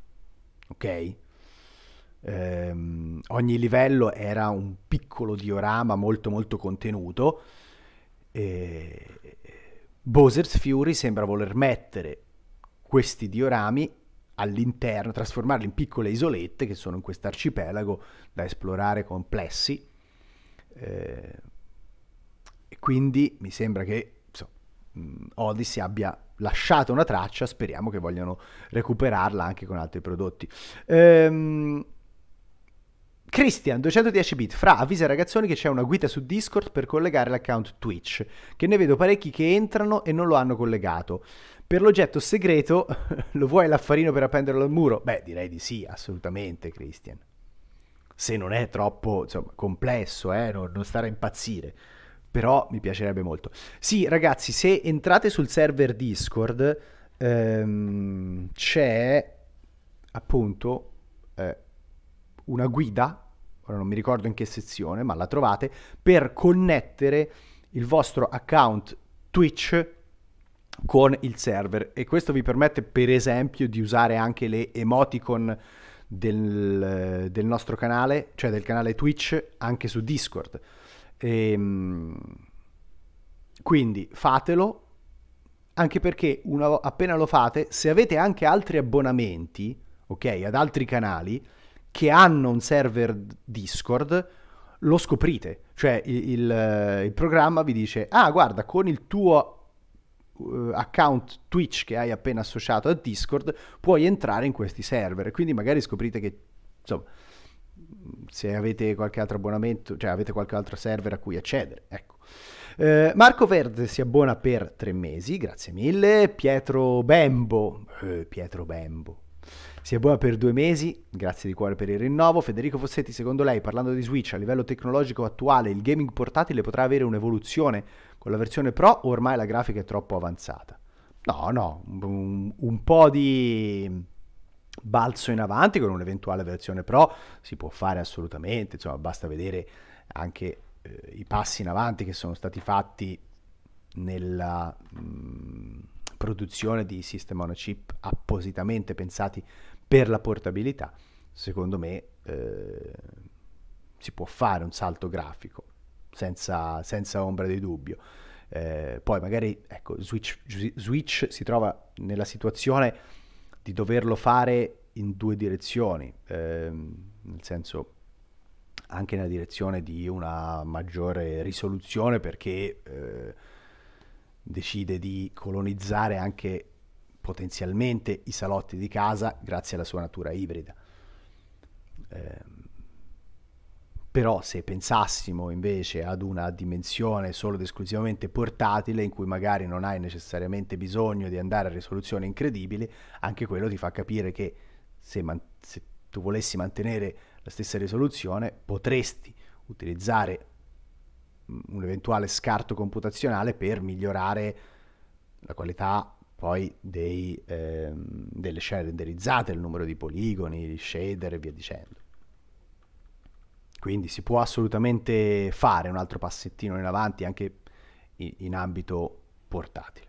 ok ehm, ogni livello era un piccolo diorama molto molto contenuto e, Bowser's Fury sembra voler mettere questi diorami all'interno, trasformarli in piccole isolette che sono in questo arcipelago da esplorare complessi. Eh, e quindi mi sembra che insomma, Odyssey abbia lasciato una traccia, speriamo che vogliano recuperarla anche con altri prodotti. Ehm, Christian 210 bit fra avvisa i ragazzoni che c'è una guida su Discord per collegare l'account Twitch, che ne vedo parecchi che entrano e non lo hanno collegato. Per l'oggetto segreto lo vuoi l'affarino per appenderlo al muro? Beh, direi di sì, assolutamente Christian. Se non è troppo insomma, complesso, eh, non, non stare a impazzire però mi piacerebbe molto. Sì, ragazzi, se entrate sul server Discord, ehm, c'è appunto eh, una guida, ora non mi ricordo in che sezione, ma la trovate, per connettere il vostro account Twitch con il server e questo vi permette per esempio di usare anche le emoticon del, del nostro canale, cioè del canale Twitch anche su Discord. E, ehm, quindi fatelo, anche perché una, appena lo fate, se avete anche altri abbonamenti, ok, ad altri canali, che hanno un server Discord, lo scoprite. Cioè il, il, eh, il programma vi dice, ah guarda, con il tuo eh, account Twitch che hai appena associato a Discord, puoi entrare in questi server. Quindi magari scoprite che, insomma, se avete qualche altro abbonamento, cioè avete qualche altro server a cui accedere, ecco. Eh, Marco Verde si abbona per tre mesi, grazie mille. Pietro Bembo, eh, Pietro Bembo, si è buona per due mesi, grazie di cuore per il rinnovo. Federico Fossetti, secondo lei, parlando di Switch, a livello tecnologico attuale, il gaming portatile potrà avere un'evoluzione con la versione Pro o ormai la grafica è troppo avanzata? No, no, un, un po' di balzo in avanti con un'eventuale versione Pro si può fare assolutamente, insomma basta vedere anche eh, i passi in avanti che sono stati fatti nella mh, mm, produzione di sistema on chip appositamente pensati per la portabilità, secondo me eh, si può fare un salto grafico, senza, senza ombra di dubbio. Eh, poi magari ecco, Switch, Switch, si trova nella situazione di doverlo fare in due direzioni, ehm, nel senso anche nella direzione di una maggiore risoluzione perché eh, decide di colonizzare anche potenzialmente i salotti di casa grazie alla sua natura ibrida. Eh, però se pensassimo invece ad una dimensione solo ed esclusivamente portatile in cui magari non hai necessariamente bisogno di andare a risoluzioni incredibili, anche quello ti fa capire che se, se tu volessi mantenere la stessa risoluzione potresti utilizzare un eventuale scarto computazionale per migliorare la qualità poi dei, ehm, delle shaderizzate, il numero di poligoni, di shader e via dicendo. Quindi si può assolutamente fare un altro passettino in avanti anche in, in ambito portatile.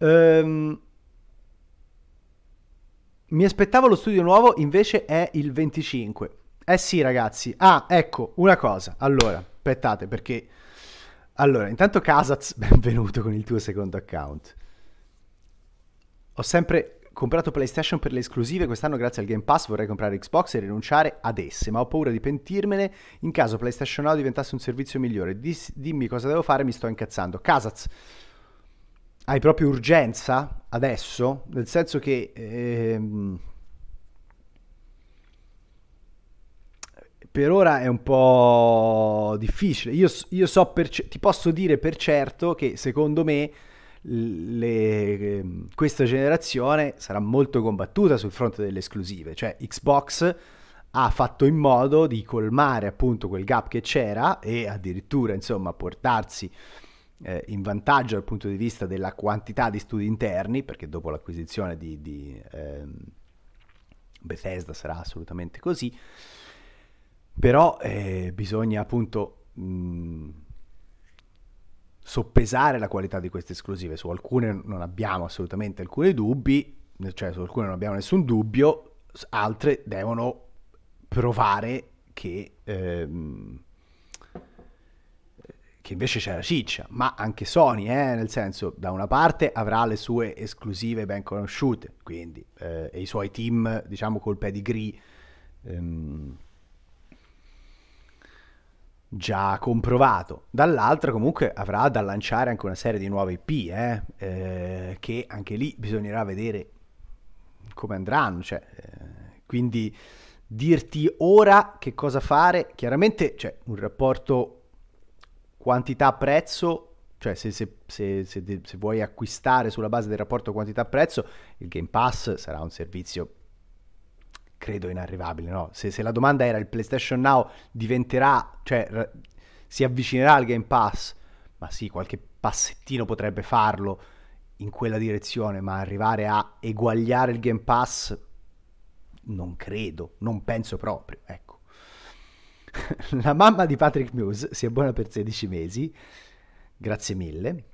Um, mi aspettavo lo studio nuovo, invece è il 25. Eh sì, ragazzi. Ah, ecco, una cosa. Allora, aspettate, perché... Allora, intanto Casaz, benvenuto con il tuo secondo account. Ho sempre comprato PlayStation per le esclusive, quest'anno grazie al Game Pass vorrei comprare Xbox e rinunciare ad esse, ma ho paura di pentirmene in caso PlayStation Now diventasse un servizio migliore. Dis- dimmi cosa devo fare, mi sto incazzando. Casaz, hai proprio urgenza adesso, nel senso che ehm, per ora è un po' difficile. Io, io so per, ti posso dire per certo che secondo me le, ehm, questa generazione sarà molto combattuta sul fronte delle esclusive, cioè Xbox ha fatto in modo di colmare appunto quel gap che c'era e addirittura insomma portarsi eh, in vantaggio dal punto di vista della quantità di studi interni, perché dopo l'acquisizione di, di ehm, Bethesda sarà assolutamente così, però eh, bisogna appunto mh, soppesare la qualità di queste esclusive, su alcune non abbiamo assolutamente alcuni dubbi, cioè su alcune non abbiamo nessun dubbio, altre devono provare che... Ehm, che invece c'è la ciccia, ma anche Sony, eh, nel senso, da una parte avrà le sue esclusive ben conosciute, quindi, eh, e i suoi team, diciamo, col pedigree ehm, già comprovato, dall'altra comunque avrà da lanciare anche una serie di nuove IP, eh, eh, che anche lì bisognerà vedere come andranno, cioè, eh, quindi dirti ora che cosa fare, chiaramente c'è cioè, un rapporto quantità-prezzo cioè se, se, se, se, vuoi acquistare sulla base del rapporto quantità-prezzo, il Game Pass sarà un servizio credo inarrivabile, no? Se, la domanda era il PlayStation Now diventerà, cioè si avvicinerà al Game Pass, ma sì, qualche passettino potrebbe farlo in quella direzione, ma arrivare a eguagliare il Game Pass non credo, non penso proprio, ecco. la mamma di Patrick Muse si è buona per 16 mesi, grazie mille,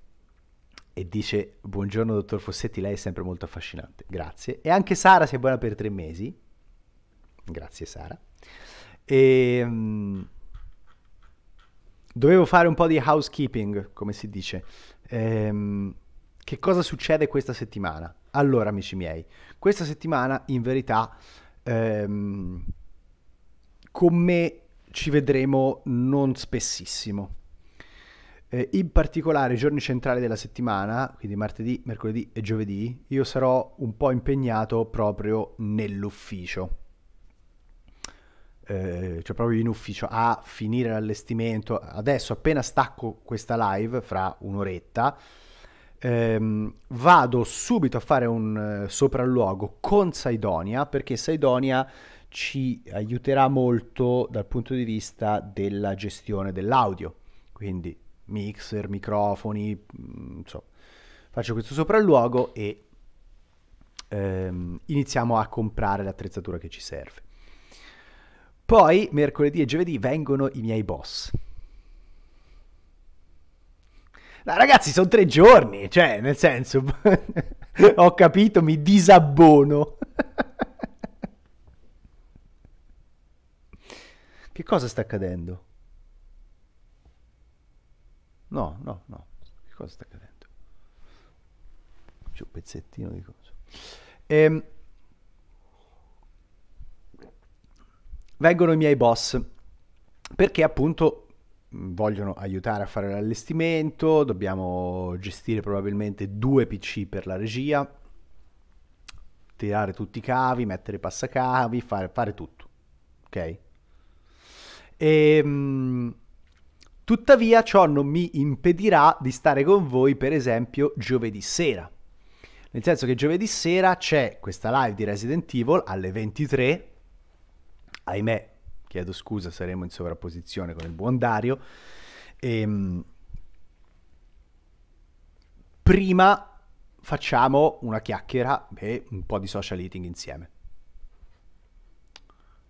e dice buongiorno dottor Fossetti, lei è sempre molto affascinante, grazie. E anche Sara si è buona per 3 mesi, grazie Sara. E, um, dovevo fare un po' di housekeeping, come si dice. Ehm, che cosa succede questa settimana? Allora, amici miei, questa settimana in verità ehm, con me ci vedremo non spessissimo. Eh, in particolare i giorni centrali della settimana, quindi martedì, mercoledì e giovedì, io sarò un po' impegnato proprio nell'ufficio. Eh, cioè proprio in ufficio a finire l'allestimento. Adesso appena stacco questa live, fra un'oretta, ehm, vado subito a fare un eh, sopralluogo con Saidonia, perché Saidonia ci aiuterà molto dal punto di vista della gestione dell'audio, quindi mixer, microfoni, mm, insomma. Faccio questo sopralluogo e ehm, iniziamo a comprare l'attrezzatura che ci serve. Poi mercoledì e giovedì vengono i miei boss. No, ragazzi, sono tre giorni, cioè, nel senso, ho capito, mi disabbono. Che cosa sta accadendo? No, no, no. Che cosa sta accadendo? C'è un pezzettino di cosa. Ehm, vengono i miei boss perché appunto vogliono aiutare a fare l'allestimento, dobbiamo gestire probabilmente due PC per la regia, tirare tutti i cavi, mettere passacavi, fare, fare tutto. Ok? E, ehm, tuttavia ciò non mi impedirà di stare con voi, per esempio, giovedì sera. Nel senso che giovedì sera c'è questa live di Resident Evil alle 23. Ahimè, chiedo scusa, saremo in sovrapposizione con il buon Dario. E, ehm, prima facciamo una chiacchiera e un po' di social eating insieme.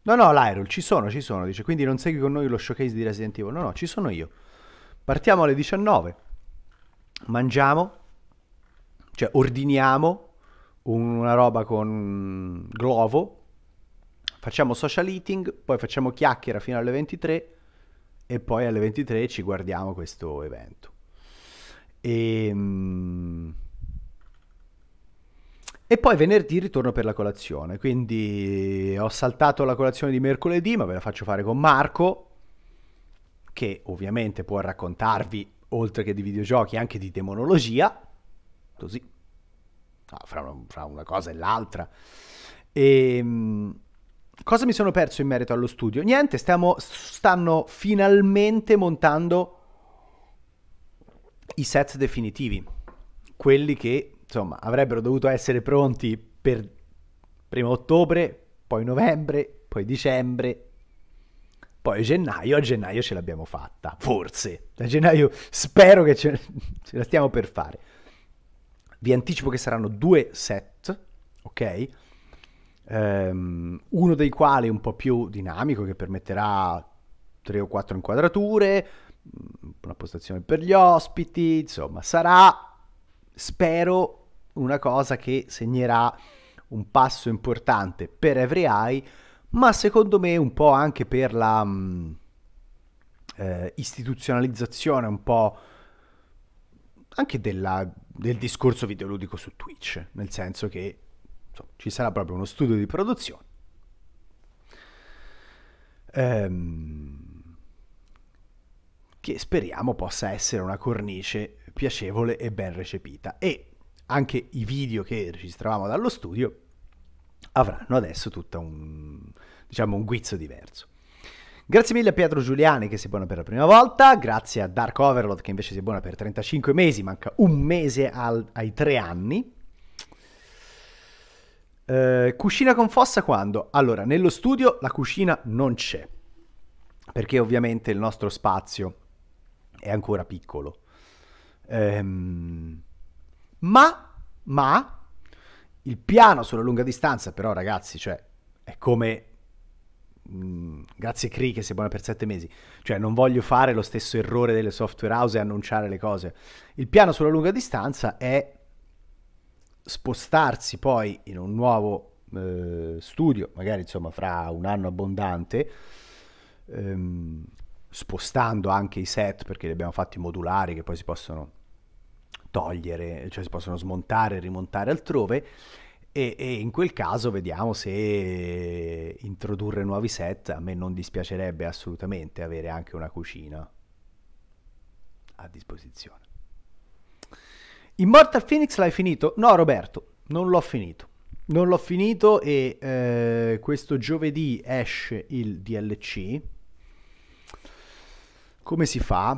No, no, Lyrul, ci sono, ci sono. Dice, quindi non segui con noi lo showcase di Resident Evil. No, no, ci sono io. Partiamo alle 19. Mangiamo, cioè ordiniamo una roba con Glovo. Facciamo social eating, poi facciamo chiacchiera fino alle 23 e poi alle 23 ci guardiamo questo evento. E... Ehm, e poi venerdì ritorno per la colazione, quindi ho saltato la colazione di mercoledì, ma ve la faccio fare con Marco, che ovviamente può raccontarvi, oltre che di videogiochi, anche di demonologia, così, no, ah, fra, una, fra, una cosa e l'altra. E, ehm, cosa mi sono perso in merito allo studio? Niente, stiamo, stanno finalmente montando i set definitivi, quelli che insomma, avrebbero dovuto essere pronti per prima ottobre, poi novembre, poi dicembre, poi gennaio. A gennaio ce l'abbiamo fatta, forse. A gennaio spero che ce, ce la stiamo per fare. Vi anticipo che saranno due set, ok? Um, uno dei quali un po' più dinamico che permetterà 3 o 4 inquadrature, mm, una postazione per gli ospiti, insomma sarà spero una cosa che segnerà un passo importante per EveryEye, ma secondo me un po' anche per la mh, mm, eh, istituzionalizzazione un po' anche della, del discorso videoludico su Twitch, nel senso che insomma, ci sarà proprio uno studio di produzione. Ehm, che speriamo possa essere una cornice piacevole e ben recepita. E anche i video che registravamo dallo studio avranno adesso tutto un, diciamo, un guizzo diverso. Grazie mille a Pietro Giuliani che si buona per la prima volta, grazie a Dark Overlord che invece si buona per 35 mesi, manca un mese al, ai tre anni. Eh, cucina con fossa quando? Allora, nello studio la cucina non c'è, perché ovviamente il nostro spazio è ancora piccolo Ehm, ma, ma, il piano sulla lunga distanza, però ragazzi, cioè, è come... Mh, mm, grazie Cree che sei buona per sette mesi. Cioè, non voglio fare lo stesso errore delle software house e annunciare le cose. Il piano sulla lunga distanza è spostarsi poi in un nuovo eh, studio, magari insomma fra un anno abbondante, ehm, spostando anche i set perché li abbiamo fatti modulari che poi si possono togliere, cioè si possono smontare e rimontare altrove e, e, in quel caso vediamo se introdurre nuovi set a me non dispiacerebbe assolutamente avere anche una cucina a disposizione. Immortal Phoenix l'hai finito? No Roberto, non l'ho finito. Non l'ho finito e eh, questo giovedì esce il DLC come si fa?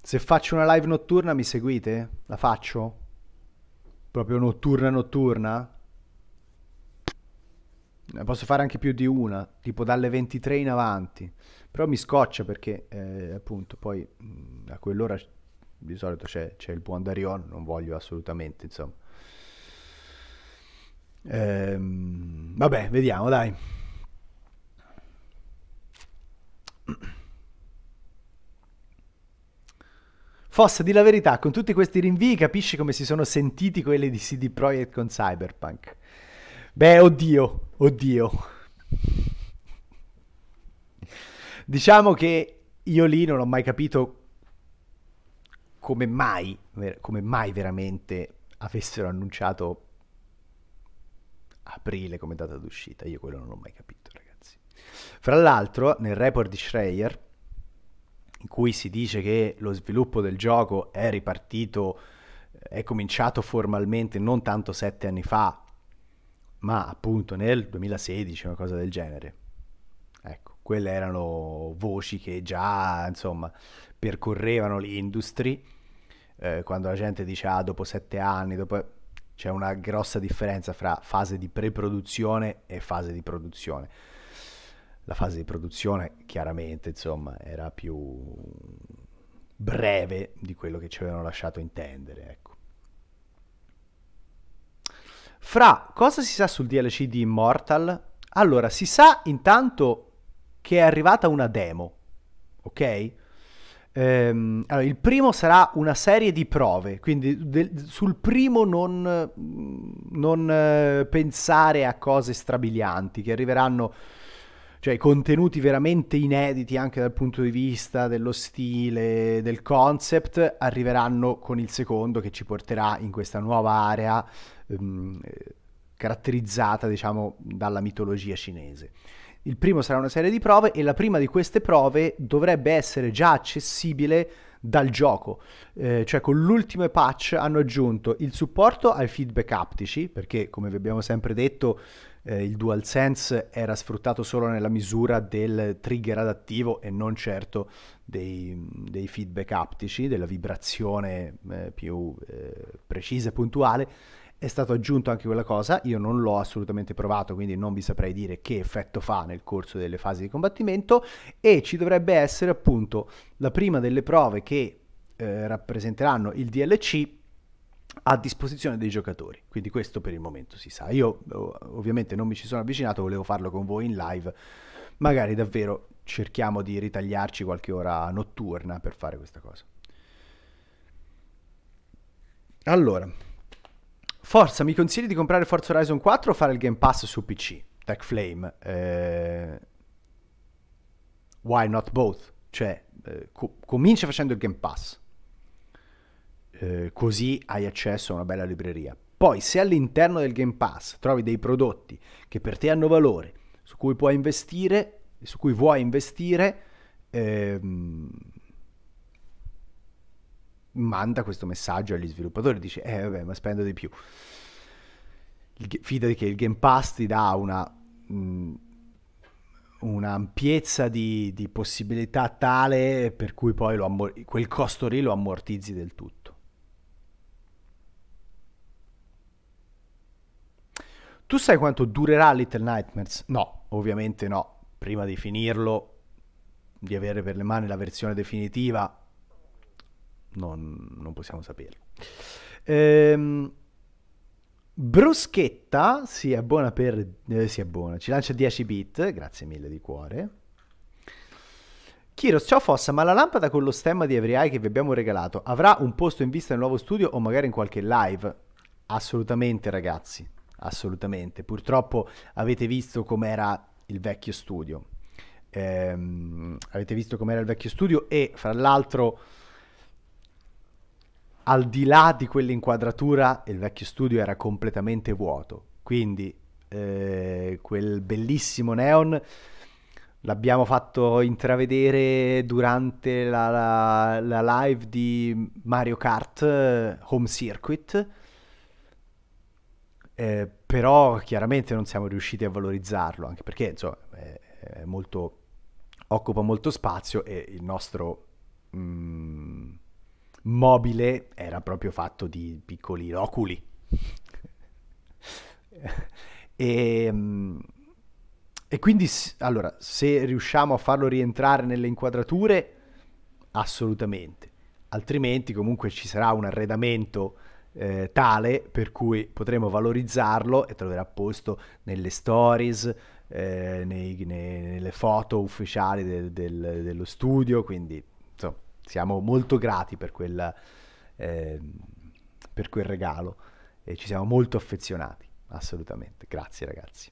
Se faccio una live notturna mi seguite? La faccio? Proprio notturna notturna? Ne eh, posso fare anche più di una, tipo dalle 23 in avanti. Però mi scoccia perché eh, appunto poi mm, a quell'ora di solito c'è, c'è il buon Darion, non voglio assolutamente insomma. Ehm, vabbè, vediamo dai. Fossa, di la verità, con tutti questi rinvii capisci come si sono sentiti quelli di CD Projekt con Cyberpunk. Beh, oddio, oddio. Diciamo che io lì non ho mai capito come mai, come mai veramente avessero annunciato aprile come data d'uscita. Io quello non l'ho mai capito. Fra l'altro, nel report di Schreier, in cui si dice che lo sviluppo del gioco è ripartito, è cominciato formalmente non tanto sette anni fa, ma appunto nel 2016, una cosa del genere. Ecco, quelle erano voci che già, insomma, percorrevano l'industria. Eh, quando la gente dice, ah, dopo sette anni, dopo... c'è una grossa differenza fra fase di pre-produzione e fase di produzione la fase di produzione chiaramente insomma, era più breve di quello che ci avevano lasciato intendere. Ecco. Fra, cosa si sa sul DLC di Immortal? Allora, si sa intanto che è arrivata una demo, ok? Ehm, allora, il primo sarà una serie di prove, quindi de- sul primo non, non eh, pensare a cose strabilianti che arriveranno cioè contenuti veramente inediti anche dal punto di vista dello stile, del concept, arriveranno con il secondo che ci porterà in questa nuova area ehm, caratterizzata diciamo dalla mitologia cinese. Il primo sarà una serie di prove e la prima di queste prove dovrebbe essere già accessibile dal gioco. Eh, cioè con l'ultimo patch hanno aggiunto il supporto ai feedback aptici, perché come vi abbiamo sempre detto eh, il DualSense era sfruttato solo nella misura del trigger adattivo e non certo dei, dei feedback aptici, della vibrazione eh, più eh, precisa e puntuale, è stato aggiunto anche quella cosa, io non l'ho assolutamente provato, quindi non vi saprei dire che effetto fa nel corso delle fasi di combattimento e ci dovrebbe essere appunto la prima delle prove che eh, rappresenteranno il DLC a disposizione dei giocatori. Quindi questo per il momento si sa. Io oh, ovviamente non mi ci sono avvicinato, volevo farlo con voi in live. Magari davvero cerchiamo di ritagliarci qualche ora notturna per fare questa cosa. Allora, Forza, mi consigli di comprare Forza Horizon 4 o fare il Game Pass su PC? Tech Flame. Eh, why not both? Cioè, eh, co- comincia facendo il Game Pass eh, così hai accesso a una bella libreria. Poi se all'interno del Game Pass trovi dei prodotti che per te hanno valore, su cui puoi investire, su cui vuoi investire, ehm, manda questo messaggio agli sviluppatori, dice eh vabbè ma spendo di più. Il, fidati che il Game Pass ti dà una... Mh, mm, un'ampiezza di, di, possibilità tale per cui poi ammor- quel costo lì lo ammortizzi del tutto. Tu sai quanto durerà Little Nightmares? No, ovviamente no. Prima di finirlo, di avere per le mani la versione definitiva, non, non possiamo saperlo. Ehm, bruschetta, si sì, è buona per... Eh, sì, è buona. Ci lancia 10 bit, grazie mille di cuore. Kiros, ciao Fossa, ma la lampada con lo stemma di Every Eye che vi abbiamo regalato avrà un posto in vista nel nuovo studio o magari in qualche live? Assolutamente ragazzi, assolutamente. Purtroppo avete visto com'era il vecchio studio. Ehm, avete visto com'era il vecchio studio e fra l'altro al di là di quell'inquadratura il vecchio studio era completamente vuoto. Quindi eh, quel bellissimo neon l'abbiamo fatto intravedere durante la, la, la live di Mario Kart eh, Home Circuit eh, però chiaramente non siamo riusciti a valorizzarlo, anche perché insomma, è, è molto, occupa molto spazio e il nostro mm, mobile era proprio fatto di piccoli loculi. e, mm, e quindi, allora, se riusciamo a farlo rientrare nelle inquadrature, assolutamente. Altrimenti comunque ci sarà un arredamento eh, tale per cui potremo valorizzarlo e troverà posto nelle stories, eh, nei, nei, nelle foto ufficiali del, del, dello studio, quindi insomma, siamo molto grati per, quella, eh, per quel regalo e ci siamo molto affezionati, assolutamente. Grazie ragazzi.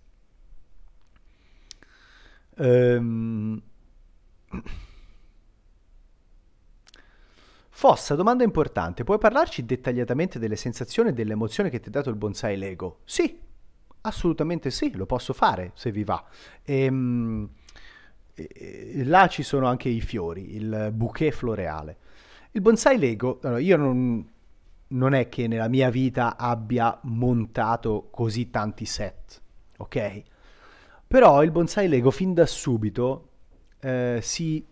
Um... Fossa, domanda importante. Puoi parlarci dettagliatamente delle sensazioni e delle emozioni che ti ha dato il bonsai Lego? Sì, assolutamente sì, lo posso fare se vi va. Ehm, là ci sono anche i fiori, il bouquet floreale. Il bonsai Lego, io non, non è che nella mia vita abbia montato così tanti set, ok? Però il bonsai Lego fin da subito eh, si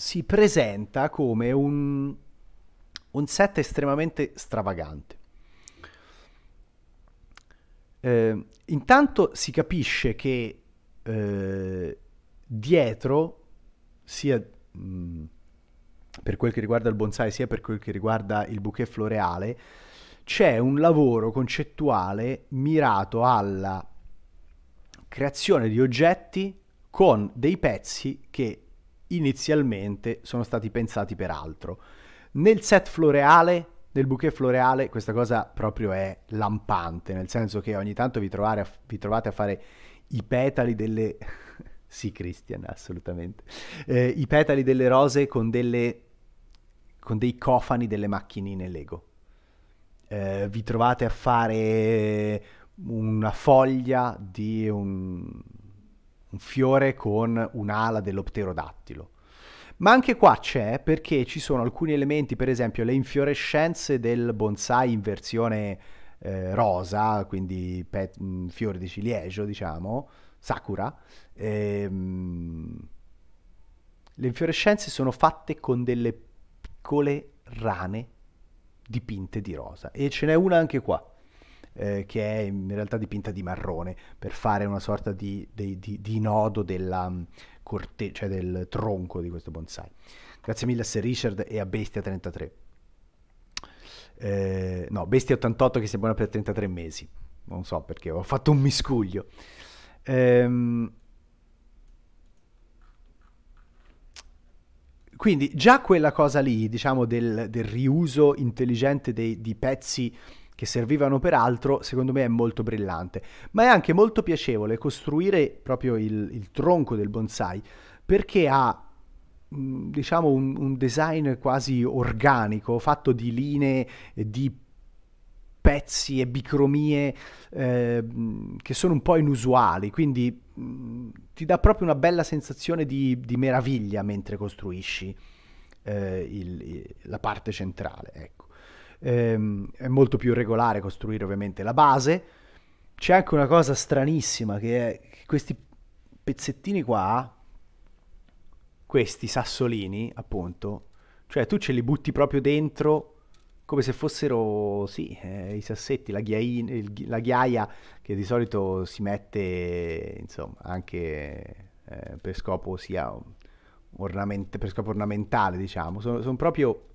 si presenta come un, un set estremamente stravagante. Eh, intanto si capisce che eh, dietro, sia mh, mm, per quel che riguarda il bonsai, sia per quel che riguarda il bouquet floreale, c'è un lavoro concettuale mirato alla creazione di oggetti con dei pezzi che inizialmente sono stati pensati per altro. Nel set floreale, nel bouquet floreale, questa cosa proprio è lampante, nel senso che ogni tanto vi, a, vi trovate a fare i petali delle... sì, Christian, assolutamente. Eh, I petali delle rose con, delle... con dei cofani delle macchinine Lego. Eh, vi trovate a fare una foglia di un un fiore con un'ala dell'opterodattilo. Ma anche qua c'è perché ci sono alcuni elementi, per esempio le infiorescenze del bonsai in versione eh, rosa, quindi pet, mm, fiori di ciliegio, diciamo, sakura. Ehm, le infiorescenze sono fatte con delle piccole rane dipinte di rosa e ce n'è una anche qua. Eh, che è in realtà dipinta di marrone per fare una sorta di, di, di, di nodo della mm, corte, cioè del tronco di questo bonsai. Grazie mille a Sir Richard e a Bestia33. Eh, no, Bestia88 che si abbona per 33 mesi. Non so perché, ho fatto un miscuglio. Ehm... Quindi già quella cosa lì, diciamo, del, del riuso intelligente dei, di pezzi che servivano per altro, secondo me è molto brillante. Ma è anche molto piacevole costruire proprio il, il tronco del bonsai, perché ha mm, diciamo un, un design quasi organico, fatto di linee, di pezzi e bicromie eh, che sono un po' inusuali, quindi mh, mm, ti dà proprio una bella sensazione di, di meraviglia mentre costruisci eh, il, il, la parte centrale. Ecco ehm, è molto più regolare costruire ovviamente la base. C'è anche una cosa stranissima che è che questi pezzettini qua, questi sassolini appunto, cioè tu ce li butti proprio dentro come se fossero sì, eh, i sassetti, la, ghiain, la, ghiaia che di solito si mette insomma, anche eh, per, scopo ornament- per scopo ornamentale, diciamo, sono, sono proprio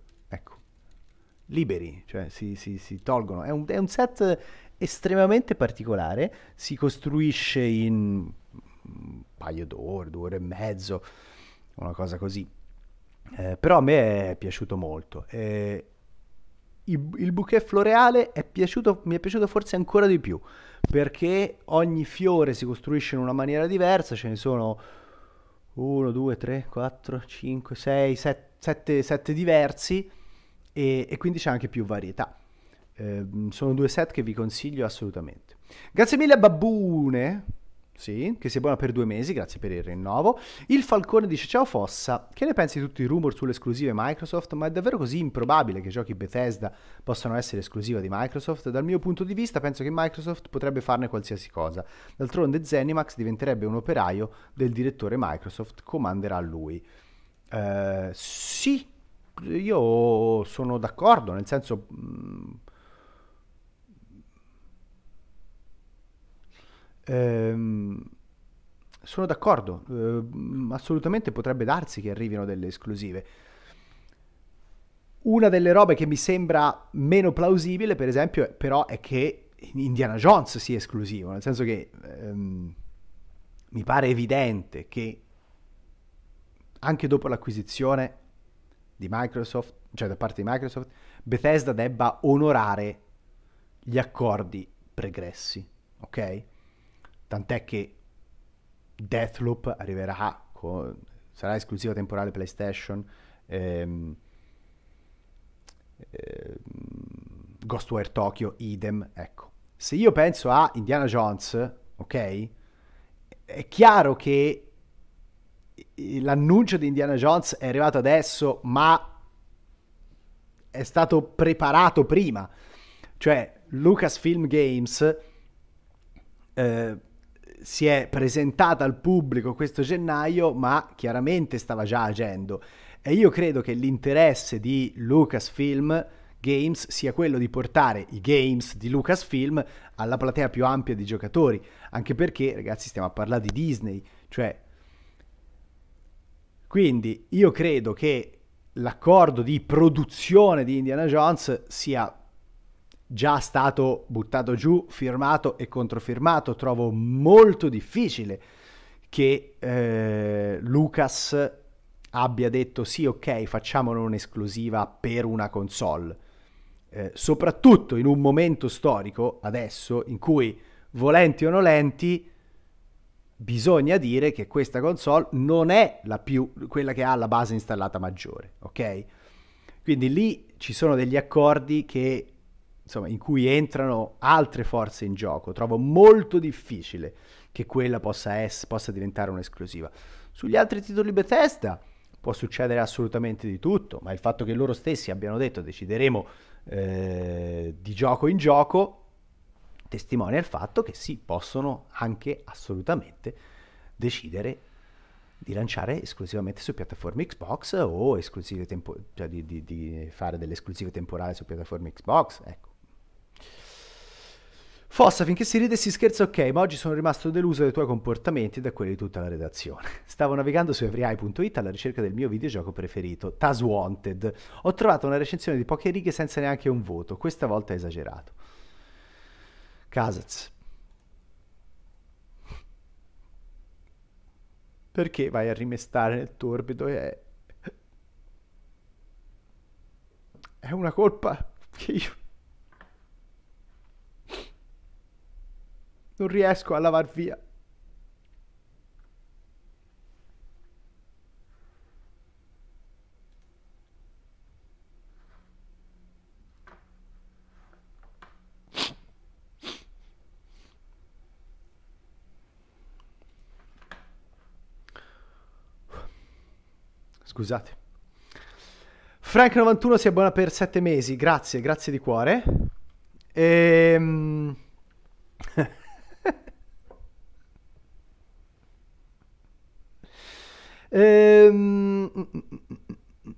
liberi, cioè si, si, si tolgono. È un, è un, set estremamente particolare, si costruisce in un paio d'ore, due ore e mezzo, una cosa così. Eh, però a me è piaciuto molto. Eh, il, il, bouquet floreale è piaciuto, mi è piaciuto forse ancora di più, perché ogni fiore si costruisce in una maniera diversa, ce ne sono 1, 2, 3, 4, 5, 6, 7 diversi e, e quindi c'è anche più varietà. Eh, sono due set che vi consiglio assolutamente. Grazie mille a Babbune, sì, che si è buona per due mesi, grazie per il rinnovo. Il Falcone dice ciao Fossa, che ne pensi di tutti i rumor sulle esclusive Microsoft? Ma è davvero così improbabile che giochi Bethesda possano essere esclusiva di Microsoft? Dal mio punto di vista penso che Microsoft potrebbe farne qualsiasi cosa. D'altronde Zenimax diventerebbe un operaio del direttore Microsoft, comanderà lui. Uh, sì, io sono d'accordo, nel senso... Mm, ehm, sono d'accordo, eh, assolutamente potrebbe darsi che arrivino delle esclusive. Una delle robe che mi sembra meno plausibile, per esempio, però è che Indiana Jones sia esclusivo, nel senso che ehm, mi pare evidente che anche dopo l'acquisizione di Microsoft, cioè da parte di Microsoft, Bethesda debba onorare gli accordi pregressi, ok? Tant'è che Deathloop arriverà, con, sarà esclusiva temporale PlayStation, ehm, ehm, Ghostwire Tokyo, idem, ecco. Se io penso a Indiana Jones, ok? È chiaro che l'annuncio di Indiana Jones è arrivato adesso, ma è stato preparato prima. Cioè, Lucasfilm Games eh, si è presentata al pubblico questo gennaio, ma chiaramente stava già agendo. E io credo che l'interesse di Lucasfilm Games sia quello di portare i games di Lucasfilm alla platea più ampia di giocatori, anche perché, ragazzi, stiamo a parlare di Disney, cioè quindi io credo che l'accordo di produzione di Indiana Jones sia già stato buttato giù, firmato e controfirmato. Trovo molto difficile che eh, Lucas abbia detto sì, ok, facciamolo un'esclusiva per una console. Eh, soprattutto in un momento storico, adesso, in cui volenti o nolenti, bisogna dire che questa console non è più, quella che ha la base installata maggiore, ok? Quindi lì ci sono degli accordi che, insomma, in cui entrano altre forze in gioco. Trovo molto difficile che quella possa, essere, possa diventare un'esclusiva. Sugli altri titoli Bethesda può succedere assolutamente di tutto, ma il fatto che loro stessi abbiano detto decideremo eh, di gioco in gioco testimonia il fatto che si possono anche assolutamente decidere di lanciare esclusivamente su piattaforme Xbox o tempo- cioè di, di, di, fare delle esclusive temporali su piattaforme Xbox. Ecco. Fossa, finché si ride si scherza, ok, ma oggi sono rimasto deluso dai tuoi comportamenti e da quelli di tutta la redazione. Stavo navigando su everyeye.it alla ricerca del mio videogioco preferito, Tas Wanted. Ho trovato una recensione di poche righe senza neanche un voto, questa volta esagerato. Casez. Perché vai a rimestare nel torbido? È... è una colpa che io non riesco a lavar via. Scusate. Frank91 si abbona per 7 mesi, grazie, grazie di cuore. Ehm... ehm...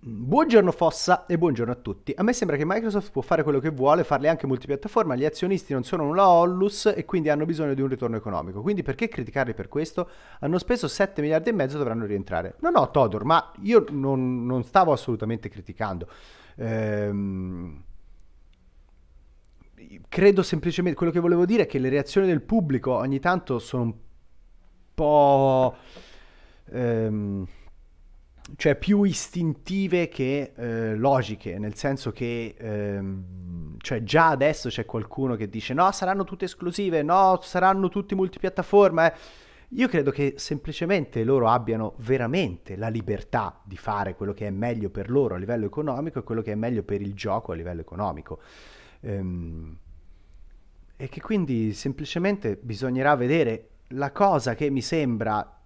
Buongiorno Fossa e buongiorno a tutti. A me sembra che Microsoft può fare quello che vuole, farle anche multipiattaforma, gli azionisti non sono una Hollus e quindi hanno bisogno di un ritorno economico. Quindi perché criticarli per questo? Hanno speso 7 miliardi e mezzo dovranno rientrare. No, no, Todor, ma io non, non stavo assolutamente criticando. Ehm credo semplicemente quello che volevo dire è che le reazioni del pubblico ogni tanto sono un po' ehm, cioè più istintive che eh, logiche, nel senso che ehm, cioè già adesso c'è qualcuno che dice no, saranno tutte esclusive, no, saranno tutti multipiattaforma. Eh. Io credo che semplicemente loro abbiano veramente la libertà di fare quello che è meglio per loro a livello economico e quello che è meglio per il gioco a livello economico. Ehm, e che quindi semplicemente bisognerà vedere la cosa che mi sembra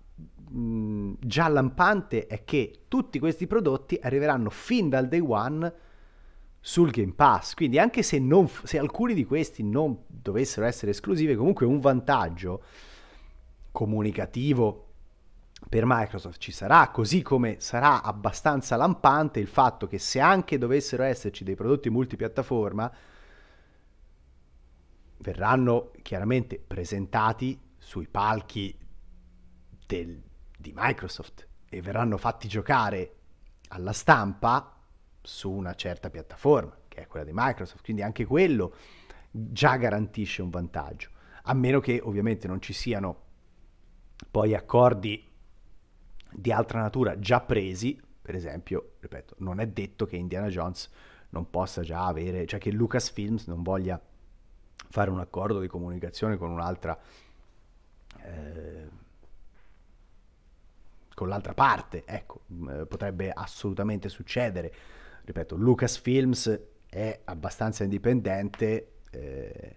già lampante è che tutti questi prodotti arriveranno fin dal day one sul Game Pass. Quindi anche se, non, se alcuni di questi non dovessero essere esclusivi, comunque un vantaggio comunicativo per Microsoft ci sarà, così come sarà abbastanza lampante il fatto che se anche dovessero esserci dei prodotti multipiattaforma, verranno chiaramente presentati sui palchi del, di Microsoft e verranno fatti giocare alla stampa su una certa piattaforma, che è quella di Microsoft, quindi anche quello già garantisce un vantaggio, a meno che ovviamente non ci siano poi accordi di altra natura già presi, per esempio, ripeto, non è detto che Indiana Jones non possa già avere, cioè che Lucasfilms non voglia fare un accordo di comunicazione con un'altra eh, con l'altra parte, ecco, mm, eh, potrebbe assolutamente succedere. Ripeto, Lucasfilms è abbastanza indipendente eh,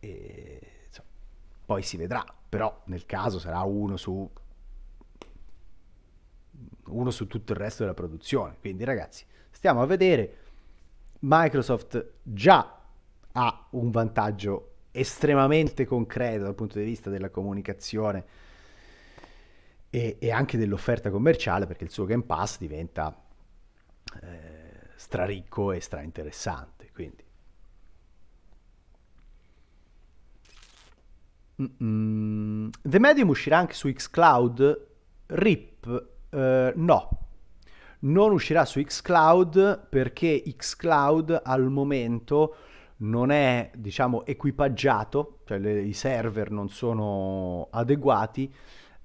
e insomma, poi si vedrà, però nel caso sarà uno su uno su tutto il resto della produzione. Quindi ragazzi, stiamo a vedere. Microsoft già ha un vantaggio estremamente concreto dal punto di vista della comunicazione e, e anche dell'offerta commerciale perché il suo Game Pass diventa eh, straricco e strainteressante. Quindi. The Medium uscirà anche su Xcloud? RIP? Eh, no, non uscirà su Xcloud perché Xcloud al momento non è diciamo equipaggiato, cioè le, i server non sono adeguati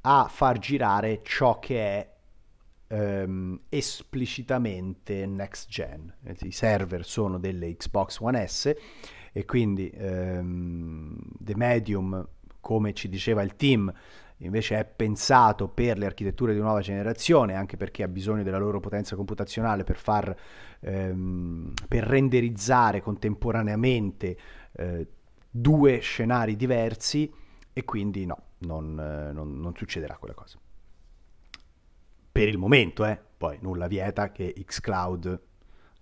a far girare ciò che è ehm, esplicitamente next gen. Eh, I server sono delle Xbox One S e quindi ehm, The Medium, come ci diceva il team, invece è pensato per le architetture di nuova generazione, anche perché ha bisogno della loro potenza computazionale per, far, ehm, per renderizzare contemporaneamente eh, due scenari diversi e quindi no, non, eh, non, non succederà quella cosa. Per il momento, eh, poi nulla vieta che xCloud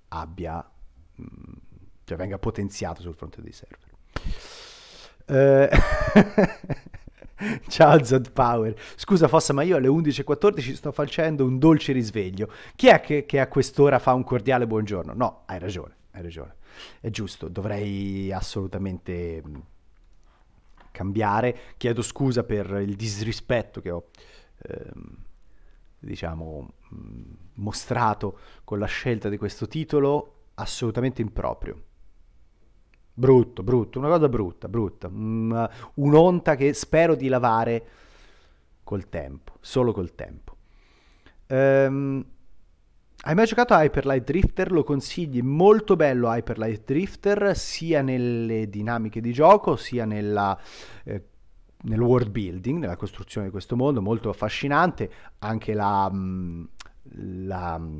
abbia, mm, cioè venga potenziato sul fronte dei server. Eh, Ciao Zod Power. Scusa Fossa, ma io alle 11.14 sto facendo un dolce risveglio. Chi è che, che, a quest'ora fa un cordiale buongiorno? No, hai ragione, hai ragione. È giusto, dovrei assolutamente mm, cambiare. Chiedo scusa per il disrispetto che ho, ehm, diciamo, mm, mostrato con la scelta di questo titolo, assolutamente improprio. Brutto, brutto, una cosa brutta, brutta. Mm, un'onta che spero di lavare col tempo, solo col tempo. Ehm, hai mai giocato a Hyper Light Drifter? Lo consigli, molto bello Hyper Light Drifter, sia nelle dinamiche di gioco, sia nella, eh, nel world building, nella costruzione di questo mondo, molto affascinante. Anche la, mm, la mm,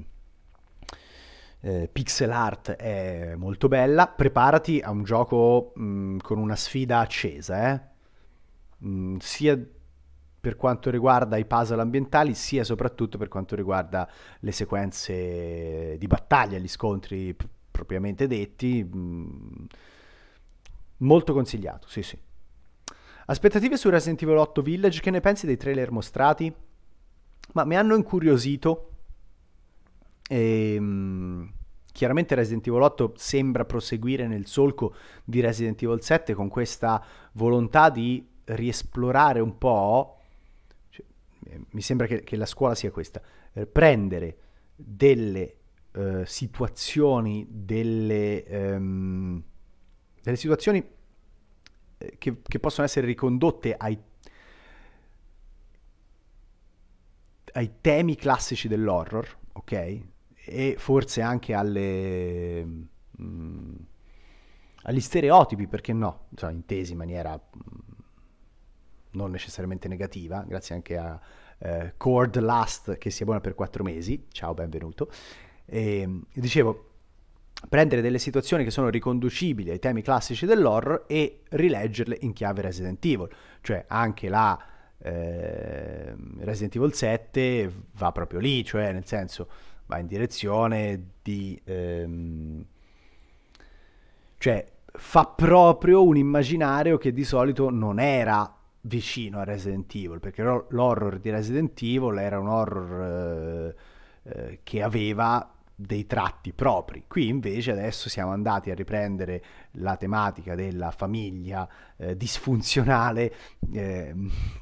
eh, pixel art è molto bella. Preparati a un gioco mh, mm, con una sfida accesa, eh? mh, sia per quanto riguarda i puzzle ambientali, sia soprattutto per quanto riguarda le sequenze di battaglia, gli scontri p- propriamente detti. Mm, molto consigliato, sì sì. Aspettative su Resident Evil 8 Village, che ne pensi dei trailer mostrati? Ma mi hanno incuriosito. E, ehm, chiaramente Resident Evil 8 sembra proseguire nel solco di Resident Evil 7 con questa volontà di riesplorare un po' mi sembra che, che, la scuola sia questa, eh, prendere delle eh, situazioni, delle, ehm, delle situazioni eh, che, che, possono essere ricondotte ai, ai temi classici dell'horror, ok? E forse anche alle... Mh, mm, agli stereotipi, perché no? Cioè, intesi in maniera mm, non necessariamente negativa, grazie anche a, eh, Cord Last che si abbona per 4 mesi, ciao benvenuto, e, ehm, dicevo prendere delle situazioni che sono riconducibili ai temi classici dell'horror e rileggerle in chiave Resident Evil, cioè anche la eh, Resident Evil 7 va proprio lì, cioè nel senso va in direzione di... Ehm, cioè fa proprio un immaginario che di solito non era vicino a Resident Evil, perché l'horror di Resident Evil era un horror eh, eh, che aveva dei tratti propri. Qui invece adesso siamo andati a riprendere la tematica della famiglia eh, disfunzionale, eh,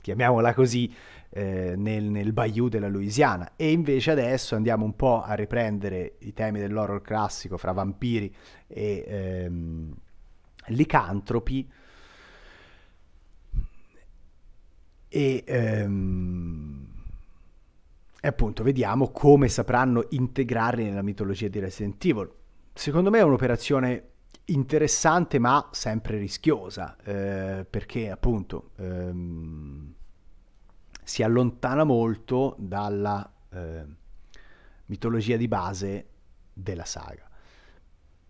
chiamiamola così, eh, nel, nel, Bayou della Louisiana. E invece adesso andiamo un po' a riprendere i temi dell'horror classico fra vampiri e ehm, licantropi E, ehm, appunto vediamo come sapranno integrarli nella mitologia di Resident Evil. Secondo me è un'operazione interessante ma sempre rischiosa eh, perché appunto ehm, si allontana molto dalla eh, mitologia di base della saga.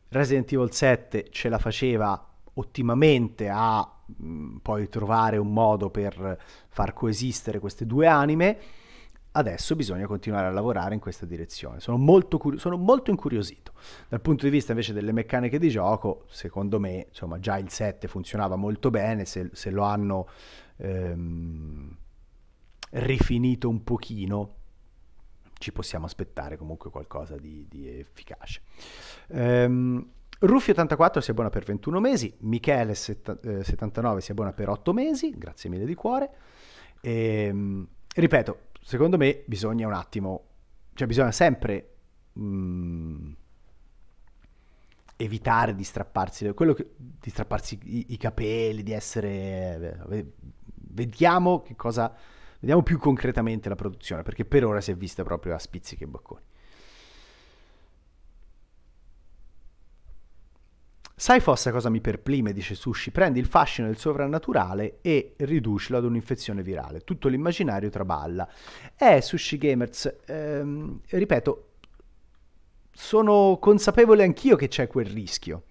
Resident Evil 7 ce la faceva ottimamente a mh, mm, poi trovare un modo per far coesistere queste due anime, adesso bisogna continuare a lavorare in questa direzione. Sono molto, cur- sono molto, incuriosito. Dal punto di vista invece delle meccaniche di gioco, secondo me, insomma, già il 7 funzionava molto bene, se, se lo hanno ehm, rifinito un pochino ci possiamo aspettare comunque qualcosa di, di efficace. Ehm, Ruffi84 si abbona per 21 mesi, Michele79 eh, si abbona per 8 mesi, grazie mille di cuore. E, ehm, ripeto, secondo me bisogna un attimo, cioè bisogna sempre mh, mm, evitare di strapparsi, che, di strapparsi i, i, capelli, di essere... Eh, eh, vediamo che cosa... Vediamo più concretamente la produzione, perché per ora si è vista proprio a spizzichi e bocconi. Sai forse cosa mi perplime, dice Sushi, prendi il fascino del sovrannaturale e riducilo ad un'infezione virale. Tutto l'immaginario traballa. Eh, Sushi Gamers, ehm, ripeto, sono consapevole anch'io che c'è quel rischio.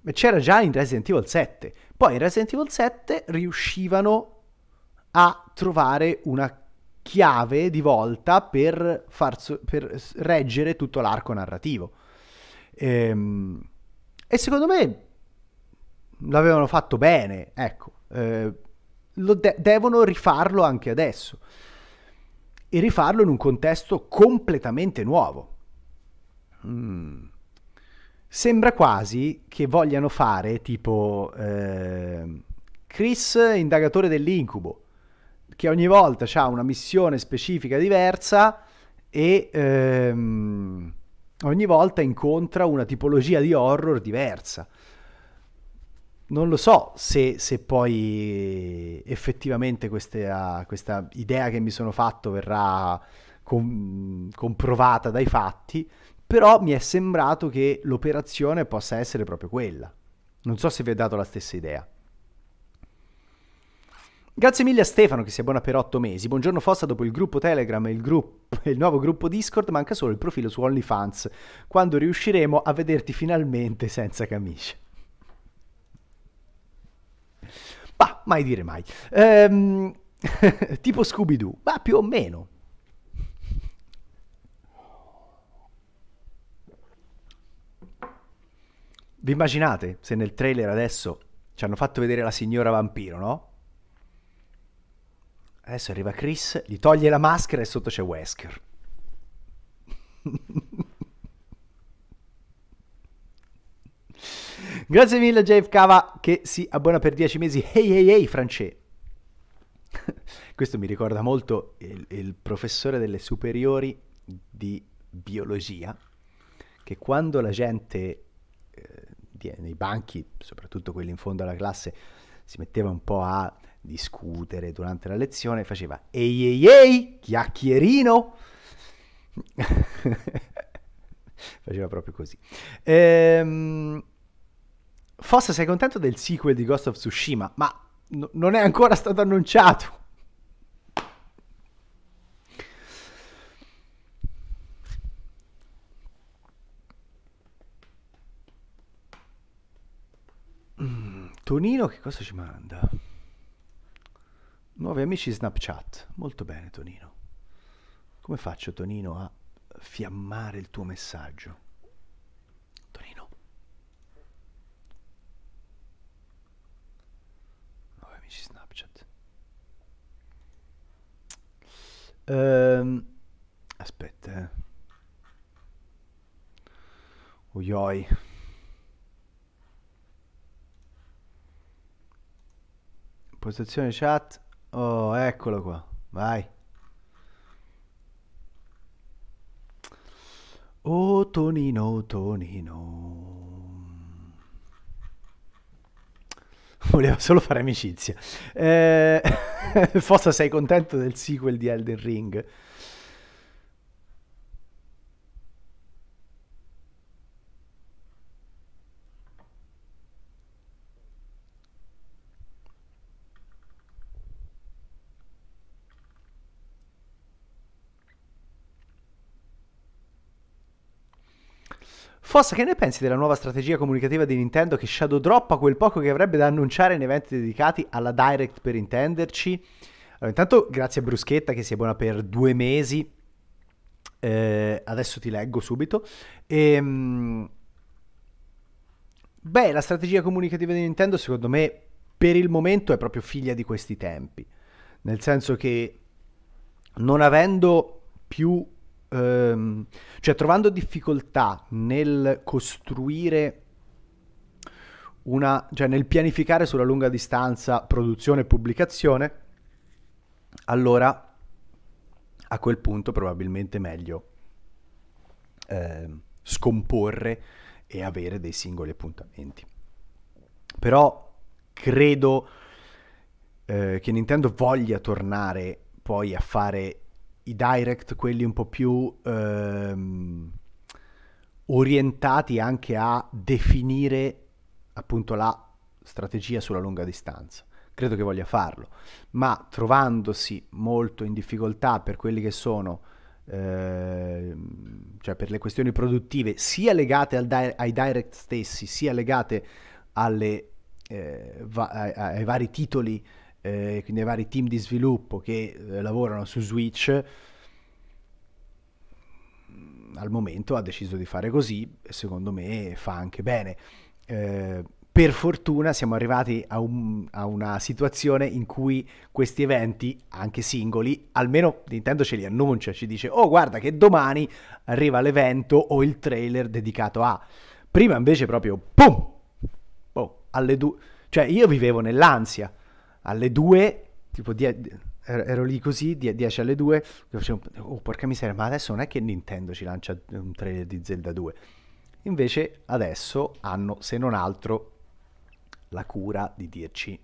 Ma c'era già in Resident Evil 7. Poi in Resident Evil 7 riuscivano a trovare una chiave di volta per, far, per reggere tutto l'arco narrativo. Ehm, e secondo me l'avevano fatto bene, ecco. Eh, de- devono rifarlo anche adesso. E rifarlo in un contesto completamente nuovo. Mm. Sembra quasi che vogliano fare tipo eh, Chris, indagatore dell'incubo, che ogni volta ha una missione specifica diversa e... Ehm, ogni volta incontra una tipologia di horror diversa. Non lo so se, se poi effettivamente questa, ah, questa, idea che mi sono fatto verrà com- comprovata dai fatti, però mi è sembrato che l'operazione possa essere proprio quella. Non so se vi è dato la stessa idea. Grazie mille a Stefano che si abbona per 8 mesi. Buongiorno Fossa, dopo il gruppo Telegram e il, il nuovo gruppo Discord manca solo il profilo su OnlyFans. Quando riusciremo a vederti finalmente senza camicia. Bah, mai dire mai. Ehm, tipo Scooby-Doo, ma più o meno. Vi immaginate se nel trailer adesso ci hanno fatto vedere la signora vampiro, no? Adesso arriva Chris, gli toglie la maschera e sotto c'è Wesker. Grazie mille JF Cava che si abbona per 10 mesi. Hey hey hey francese. Questo mi ricorda molto il, il professore delle superiori di biologia che quando la gente eh, nei banchi, soprattutto quelli in fondo alla classe, si metteva un po' a discutere durante la lezione, faceva ehi ehi ehi, chiacchierino. faceva proprio così. Ehm, Fossa, sei contento del sequel di Ghost of Tsushima? Ma n- non è ancora stato annunciato. Mm, Tonino che cosa ci manda? Nuovi amici Snapchat. Molto bene, Tonino. Come faccio, Tonino, a fiammare il tuo messaggio? Tonino. Nuovi amici Snapchat. Ehm, aspetta, eh. Uioi. Postazione chat Oh, eccolo qua. Vai. Oh, Tonino, Tonino. Volevo solo fare amicizia. Eh, forse sei contento del sequel di Elden Ring? Fossa, che ne pensi della nuova strategia comunicativa di Nintendo che shadow droppa quel poco che avrebbe da annunciare in eventi dedicati alla Direct per intenderci? Allora, intanto grazie a Bruschetta che si è buona per due mesi. Eh, adesso ti leggo subito. Ehm... Beh, la strategia comunicativa di Nintendo secondo me per il momento è proprio figlia di questi tempi. Nel senso che non avendo più ehm, cioè trovando difficoltà nel costruire una, cioè nel pianificare sulla lunga distanza produzione e pubblicazione, allora a quel punto probabilmente meglio eh, scomporre e avere dei singoli appuntamenti. Però credo eh, che Nintendo voglia tornare poi a fare i direct, quelli un po' più ehm, orientati anche a definire appunto la strategia sulla lunga distanza. Credo che voglia farlo, ma trovandosi molto in difficoltà per quelli che sono, ehm, cioè per le questioni produttive, sia legate di- ai direct stessi, sia legate alle, eh, va- ai, ai vari titoli eh, quindi ai vari team di sviluppo che eh, lavorano su Switch, mm, al momento ha deciso di fare così e secondo me fa anche bene. Eh, per fortuna siamo arrivati a, un, a, una situazione in cui questi eventi, anche singoli, almeno Nintendo ce li annuncia, ci dice oh guarda che domani arriva l'evento o il trailer dedicato a... Prima invece proprio, boom, oh, alle due... Cioè io vivevo nell'ansia, alle 2, tipo die- er-, ero lì così, 10 alle 2, facevo, oh porca miseria, ma adesso non è che Nintendo ci lancia un trailer di Zelda 2. Invece adesso hanno, se non altro, la cura di dirci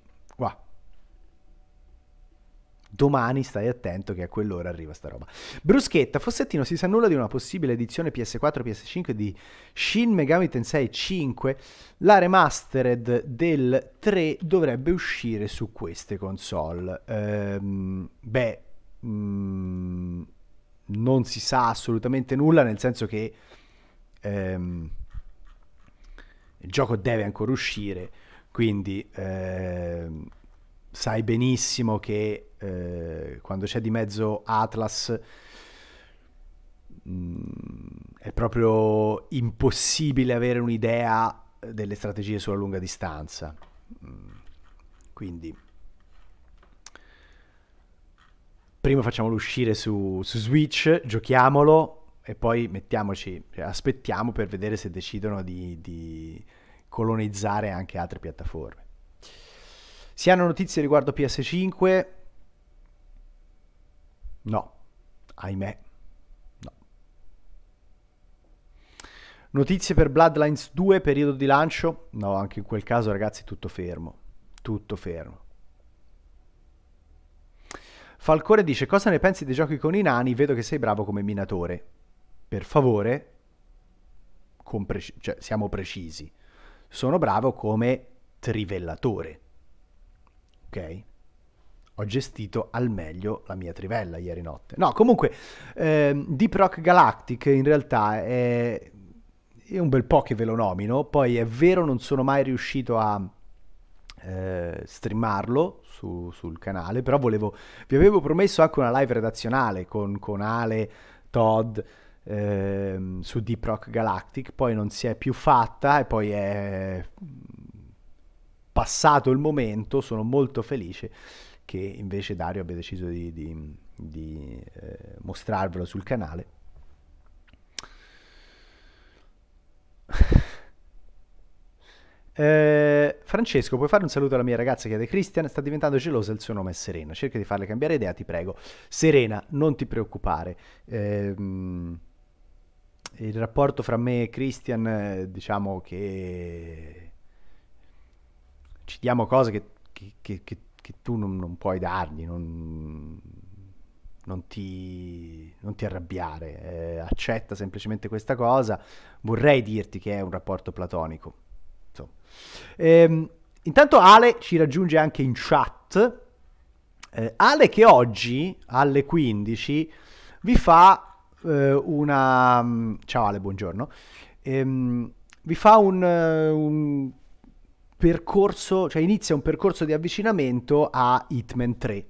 Domani stai attento che a quell'ora arriva sta roba. Bruschetta, Fossettino si sa nulla di una possibile edizione PS4 PS5 di Shin Megami Tensei 5. La remastered del 3 dovrebbe uscire su queste console. Ehm, beh, mh, mm, non si sa assolutamente nulla, nel senso che ehm, il gioco deve ancora uscire, quindi ehm, sai benissimo che eh, quando c'è di mezzo Atlas mh, mm, è proprio impossibile avere un'idea delle strategie sulla lunga distanza. Mm. quindi prima facciamolo uscire su, su Switch, giochiamolo e poi mettiamoci, cioè, aspettiamo per vedere se decidono di, di colonizzare anche altre piattaforme. Si hanno notizie riguardo PS5, No, ahimè. No. Notizie per Bloodlines 2, periodo di lancio? No, anche in quel caso ragazzi tutto fermo. Tutto fermo. Falcore dice cosa ne pensi dei giochi con i nani? Vedo che sei bravo come minatore. Per favore, preci cioè, siamo precisi. Sono bravo come trivellatore. Ok? ho gestito al meglio la mia trivella ieri notte. No, comunque, ehm, Deep Rock Galactic in realtà è, è, un bel po' che ve lo nomino, poi è vero non sono mai riuscito a eh, streamarlo su, sul canale, però volevo, vi avevo promesso anche una live redazionale con, con Ale, Todd, ehm, su Deep Rock Galactic, poi non si è più fatta e poi è passato il momento, sono molto felice che invece Dario abbia deciso di, di, di eh, mostrarvelo sul canale. Eh, Francesco, puoi fare un saluto alla mia ragazza che è Christian? Sta diventando gelosa, il suo nome è Serena. Cerca di farle cambiare idea, ti prego. Serena, non ti preoccupare. Eh, il rapporto fra me e Christian, eh, diciamo che ci diamo cose che, che, che, che che tu non, non puoi dargli, non, non, ti, non ti, arrabbiare, eh, accetta semplicemente questa cosa, vorrei dirti che è un rapporto platonico. Ehm, intanto Ale ci raggiunge anche in chat, eh, Ale che oggi alle 15 vi fa eh, una... Mm, ciao Ale, buongiorno. Ehm, vi fa un, eh, un percorso, cioè inizia un percorso di avvicinamento a Hitman 3.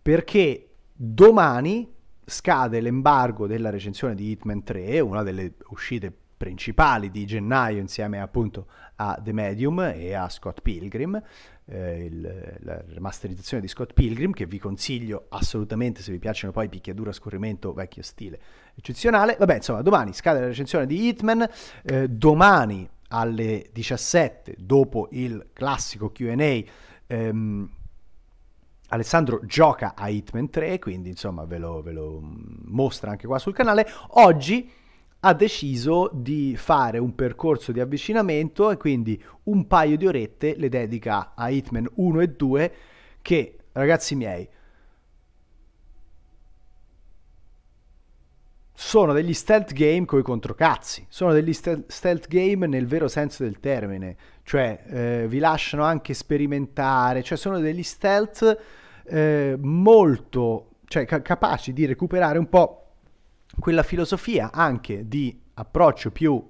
Perché domani scade l'embargo della recensione di Hitman 3, una delle uscite principali di gennaio insieme appunto a The Medium e a Scott Pilgrim, eh, il, la remasterizzazione di Scott Pilgrim che vi consiglio assolutamente se vi piacciono poi picchiadura, scorrimento, vecchio stile eccezionale. Vabbè insomma domani scade la recensione di Hitman, eh, domani alle 17 dopo il classico QA. Ehm, Alessandro gioca a Hitman 3, quindi insomma ve lo, ve lo mm, mostra anche qua sul canale. Oggi ha deciso di fare un percorso di avvicinamento e quindi un paio di orette le dedica a Hitman 1 e 2 che, ragazzi miei, sono degli stealth game coi controcazzi, sono degli stealth game nel vero senso del termine, cioè eh, vi lasciano anche sperimentare, cioè sono degli stealth eh, molto, cioè ca- capaci di recuperare un po' quella filosofia anche di approccio più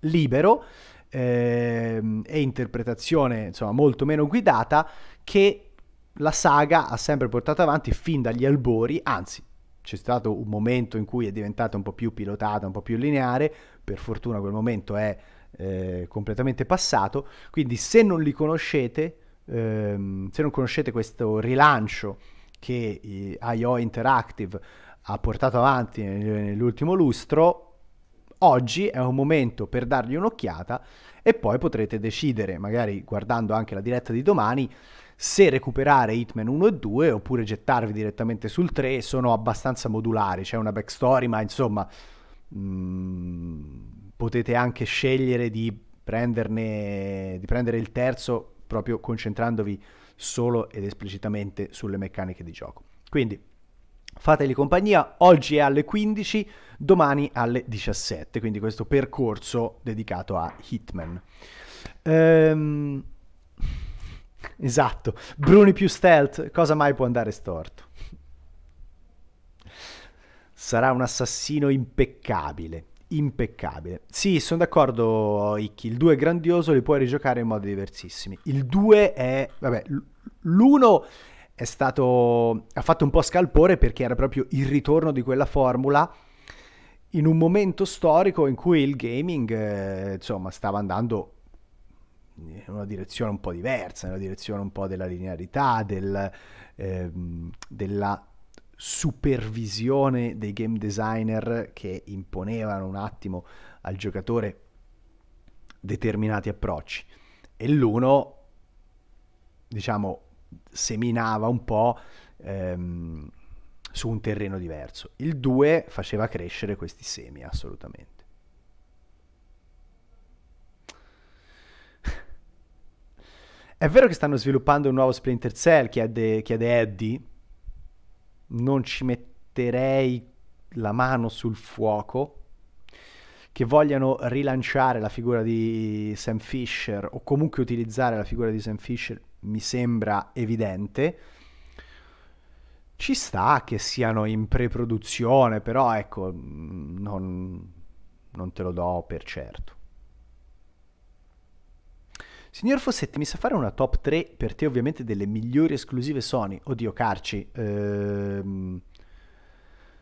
libero eh, e interpretazione insomma molto meno guidata che la saga ha sempre portato avanti fin dagli albori, anzi c'è stato un momento in cui è diventata un po' più pilotata, un po' più lineare, per fortuna quel momento è eh, completamente passato, quindi se non li conoscete, ehm, se non conoscete questo rilancio che eh, IO Interactive ha portato avanti nell'ultimo lustro, oggi è un momento per dargli un'occhiata e poi potrete decidere, magari guardando anche la diretta di domani, se recuperare Hitman 1 e 2 oppure gettarvi direttamente sul 3 sono abbastanza modulari, c'è una backstory ma insomma mh, mm, potete anche scegliere di, prenderne, di prendere il terzo proprio concentrandovi solo ed esplicitamente sulle meccaniche di gioco. Quindi fateli compagnia, oggi è alle 15, domani alle 17, quindi questo percorso dedicato a Hitman. Ehm, Esatto, Bruni più stealth, cosa mai può andare storto? Sarà un assassino impeccabile, impeccabile. Sì, sono d'accordo, Icchi, il 2 è grandioso, li puoi rigiocare in modi diversissimi. Il 2 è, vabbè, l'1 è stato, ha fatto un po' scalpore perché era proprio il ritorno di quella formula in un momento storico in cui il gaming, eh, insomma, stava andando in una direzione un po' diversa, nella direzione un po' della linearità, del, ehm, della supervisione dei game designer che imponevano un attimo al giocatore determinati approcci. E l'uno, diciamo, seminava un po' ehm, su un terreno diverso. Il 2 faceva crescere questi semi, assolutamente. È vero che stanno sviluppando un nuovo Splinter Cell, chiede, chiede Eddie. Non ci metterei la mano sul fuoco che vogliano rilanciare la figura di Sam Fisher o comunque utilizzare la figura di Sam Fisher mi sembra evidente. Ci sta che siano in pre-produzione, però ecco, non, non te lo do per certo. Signor Fossetti, mi sa fare una top 3 per te ovviamente delle migliori esclusive Sony? Oddio, Carci. Ehm,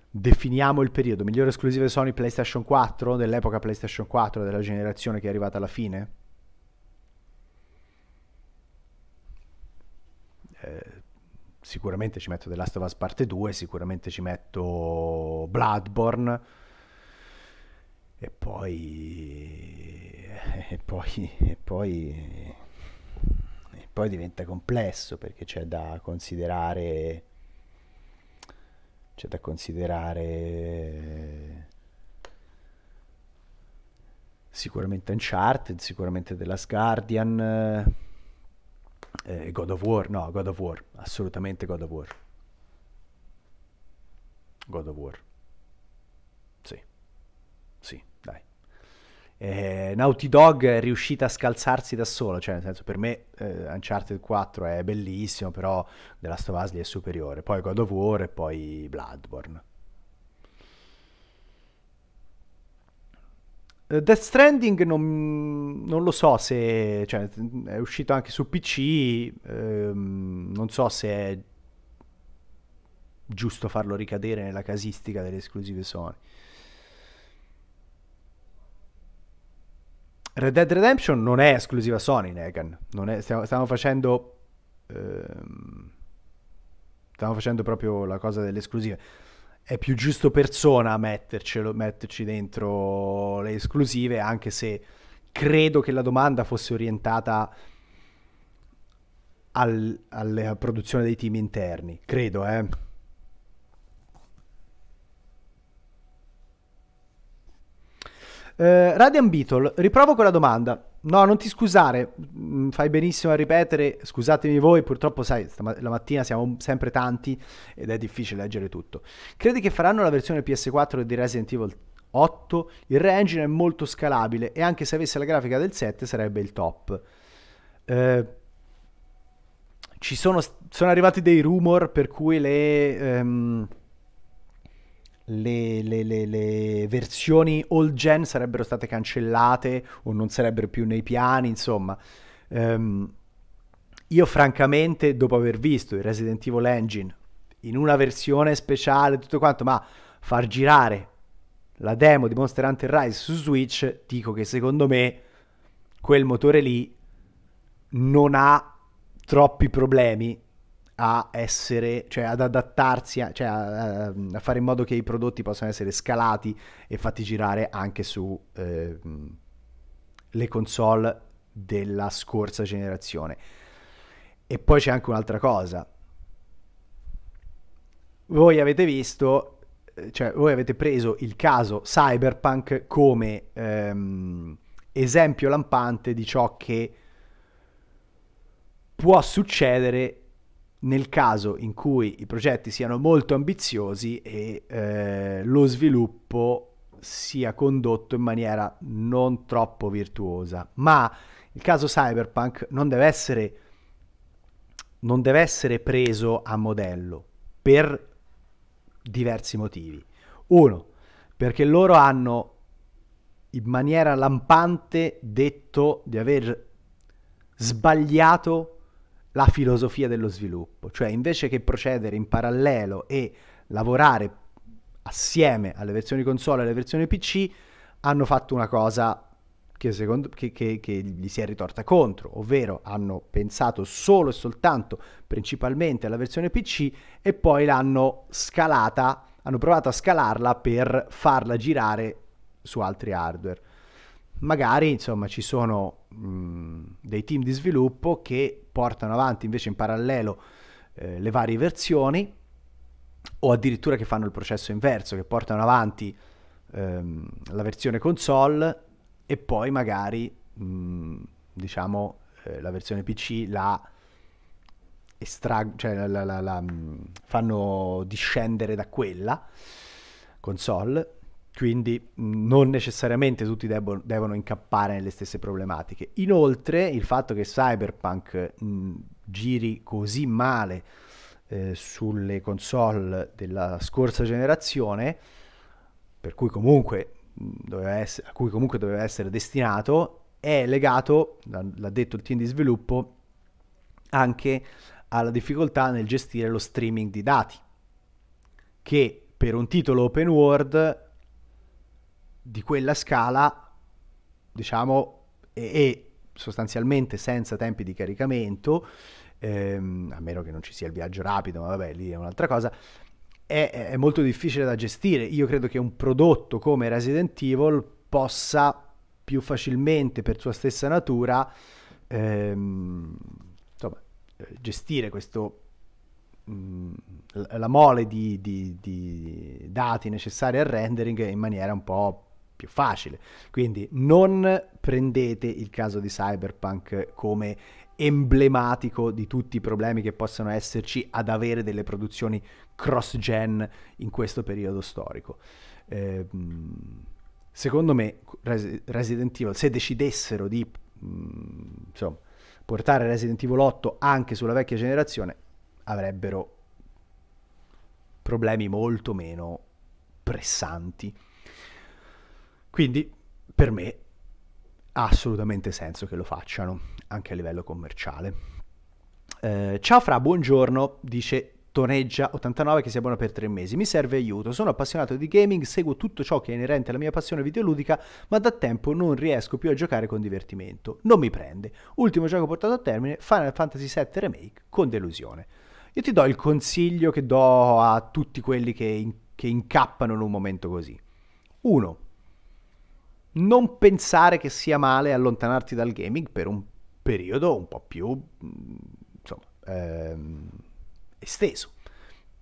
definiamo il periodo. Migliori esclusive Sony PlayStation 4, dell'epoca PlayStation 4, della generazione che è arrivata alla fine? Eh, sicuramente ci metto The Last of Us Parte 2, sicuramente ci metto Bloodborne. E poi e poi, e poi, e poi diventa complesso perché c'è da considerare c'è da considerare sicuramente Uncharted, sicuramente The Last Guardian, eh, God of War, no, God of War, assolutamente God of War. God of War. eh, Naughty Dog è riuscita a scalzarsi da solo, cioè nel senso per me eh, Uncharted 4 è bellissimo, però The Last of Us è superiore, poi God of War e poi Bloodborne. Eh, Death Stranding non, non, lo so se cioè, è uscito anche su PC, ehm, non so se è giusto farlo ricadere nella casistica delle esclusive Sony. Red Dead Redemption non è esclusiva Sony, Negan. È, stiamo, stiamo, facendo... Ehm, stiamo facendo proprio la cosa delle esclusive. È più giusto persona metterci dentro le esclusive, anche se credo che la domanda fosse orientata al, alla produzione dei team interni. Credo, eh. Uh, Radian Beetle, riprovo con la domanda. No, non ti scusare, mm, fai benissimo a ripetere, scusatemi voi, purtroppo sai, stama- la mattina siamo sempre tanti ed è difficile leggere tutto. Credi che faranno la versione PS4 di Resident Evil 8? Il re-engine è molto scalabile e anche se avesse la grafica del 7 sarebbe il top. Uh, ci sono, sono, arrivati dei rumor per cui le... Um, le, le, le, le, versioni old gen sarebbero state cancellate o non sarebbero più nei piani, insomma. Um, io francamente, dopo aver visto il Resident Evil Engine in una versione speciale, tutto quanto, ma far girare la demo di Monster Hunter Rise su Switch, dico che secondo me quel motore lì non ha troppi problemi a essere, cioè ad adattarsi, a, cioè a, a, fare in modo che i prodotti possano essere scalati e fatti girare anche su eh, le console della scorsa generazione. E poi c'è anche un'altra cosa. Voi avete visto, eh, cioè voi avete preso il caso Cyberpunk come ehm, esempio lampante di ciò che può succedere nel caso in cui i progetti siano molto ambiziosi e eh, lo sviluppo sia condotto in maniera non troppo virtuosa. Ma il caso Cyberpunk non deve essere, non deve essere preso a modello per diversi motivi. Uno, perché loro hanno in maniera lampante detto di aver sbagliato la filosofia dello sviluppo, cioè invece che procedere in parallelo e lavorare assieme alle versioni console e alle versioni PC, hanno fatto una cosa che, secondo, che, che, che, gli si è ritorta contro, ovvero hanno pensato solo e soltanto principalmente alla versione PC e poi l'hanno scalata, hanno provato a scalarla per farla girare su altri hardware. Magari insomma ci sono mh, dei team di sviluppo che portano avanti invece in parallelo eh, le varie versioni o addirittura che fanno il processo inverso, che portano avanti ehm, la versione console e poi magari mh, diciamo eh, la versione PC la estraggono, cioè la, la, la, la fanno discendere da quella console quindi non necessariamente tutti debbo, devono incappare nelle stesse problematiche. Inoltre il fatto che Cyberpunk mh, giri così male eh, sulle console della scorsa generazione, per cui comunque essere, a cui comunque doveva essere destinato, è legato, l'ha detto il team di sviluppo, anche alla difficoltà nel gestire lo streaming di dati, che per un titolo open world di quella scala, diciamo, e, e sostanzialmente senza tempi di caricamento, ehm, a meno che non ci sia il viaggio rapido, ma vabbè, lì è un'altra cosa, è, è molto difficile da gestire. Io credo che un prodotto come Resident Evil possa più facilmente per sua stessa natura ehm, insomma, gestire questo mm, la mole di, di, di, dati necessari al rendering in maniera un po' più facile. Quindi non prendete il caso di Cyberpunk come emblematico di tutti i problemi che possono esserci ad avere delle produzioni cross-gen in questo periodo storico. Eh, secondo me Resident Evil, se decidessero di mh, mm, insomma, portare Resident Evil 8 anche sulla vecchia generazione, avrebbero problemi molto meno pressanti quindi per me ha assolutamente senso che lo facciano, anche a livello commerciale. Eh, ciao Fra, buongiorno, dice Toneggia 89 che sia buona per tre mesi. Mi serve aiuto, sono appassionato di gaming, seguo tutto ciò che è inerente alla mia passione videoludica, ma da tempo non riesco più a giocare con divertimento. Non mi prende. Ultimo gioco portato a termine, Final Fantasy VII Remake, con delusione. Io ti do il consiglio che do a tutti quelli che, in- che incappano in un momento così. 1 non pensare che sia male allontanarti dal gaming per un periodo un po' più mm, insomma, ehm, esteso.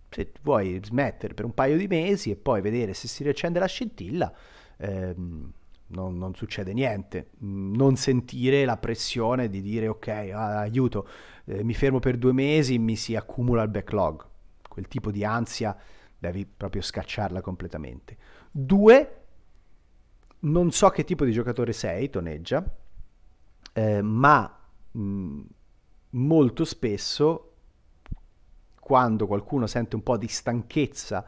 Se vuoi smettere per un paio di mesi e poi vedere se si riaccende la scintilla, ehm, non, non, succede niente. Mm, non sentire la pressione di dire ok, ah, aiuto, eh, mi fermo per due mesi, mi si accumula il backlog. Quel tipo di ansia devi proprio scacciarla completamente. Due, non so che tipo di giocatore sei, Toneggia, eh, ma mh, mm, molto spesso quando qualcuno sente un po' di stanchezza,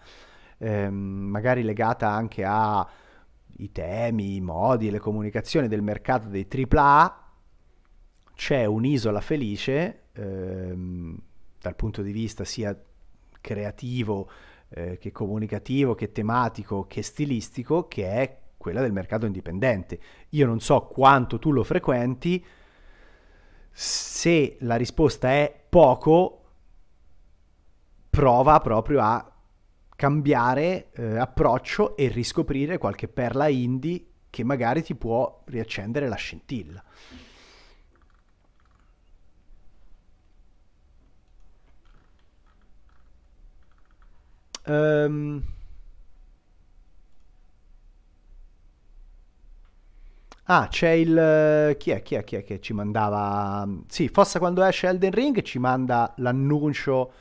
ehm, magari legata anche ai temi, i modi, le comunicazioni del mercato dei AAA, c'è un'isola felice ehm, dal punto di vista sia creativo eh, che comunicativo, che tematico, che stilistico, che è quella del mercato indipendente. Io non so quanto tu lo frequenti, se la risposta è poco, prova proprio a cambiare eh, approccio e riscoprire qualche perla indie che magari ti può riaccendere la scintilla. Um, Ah, c'è il... Eh, chi è, chi è, chi è che ci mandava... Sì, forse quando esce Elden Ring ci manda l'annuncio,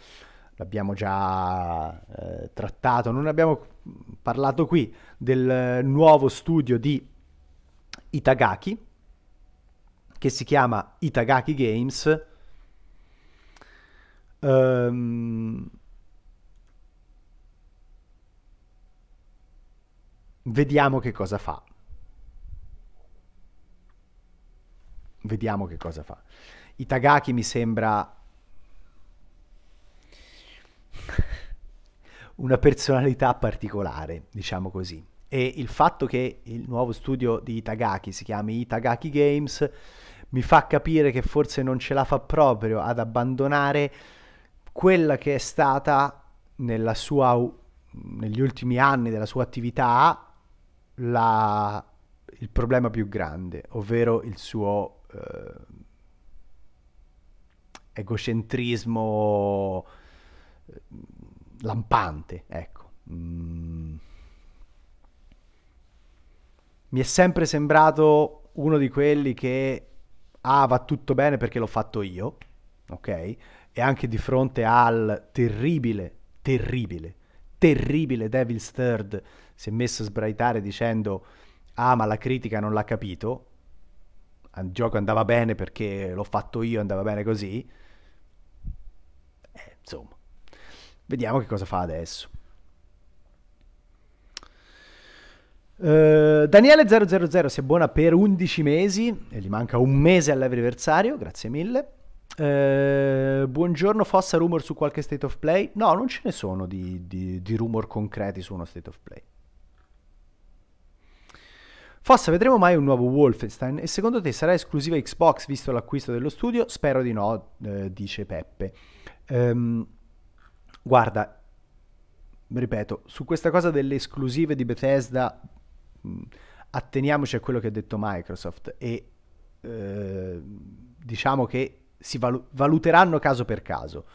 l'abbiamo già eh, trattato, non abbiamo parlato qui, del eh, nuovo studio di Itagaki, che si chiama Itagaki Games. Um, vediamo che cosa fa. Vediamo che cosa fa. Itagaki mi sembra una personalità particolare, diciamo così. E il fatto che il nuovo studio di Itagaki si chiami Itagaki Games mi fa capire che forse non ce la fa proprio ad abbandonare quella che è stata sua, negli ultimi anni della sua attività la, il problema più grande, ovvero il suo eh, egocentrismo eh, lampante, ecco. Mm. Mi è sempre sembrato uno di quelli che ah, va tutto bene perché l'ho fatto io, ok? E anche di fronte al terribile, terribile, terribile Devil's Third si è messo a sbraitare dicendo ah, ma la critica non l'ha capito, il gioco andava bene perché l'ho fatto io, andava bene così. Eh, insomma, vediamo che cosa fa adesso. Uh, eh, Daniele000 si abbona per 11 mesi e gli manca un mese all'anniversario, grazie mille. Uh, buongiorno, Fossa rumor su qualche state of play? No, non ce ne sono di, di, di rumor concreti su uno state of play. Fossa, vedremo mai un nuovo Wolfenstein? E secondo te sarà esclusiva Xbox visto l'acquisto dello studio? Spero di no, eh, dice Peppe. Ehm, guarda, ripeto, su questa cosa delle esclusive di Bethesda, mh, mm, atteniamoci a quello che ha detto Microsoft e eh, diciamo che si valu- valuteranno caso per caso.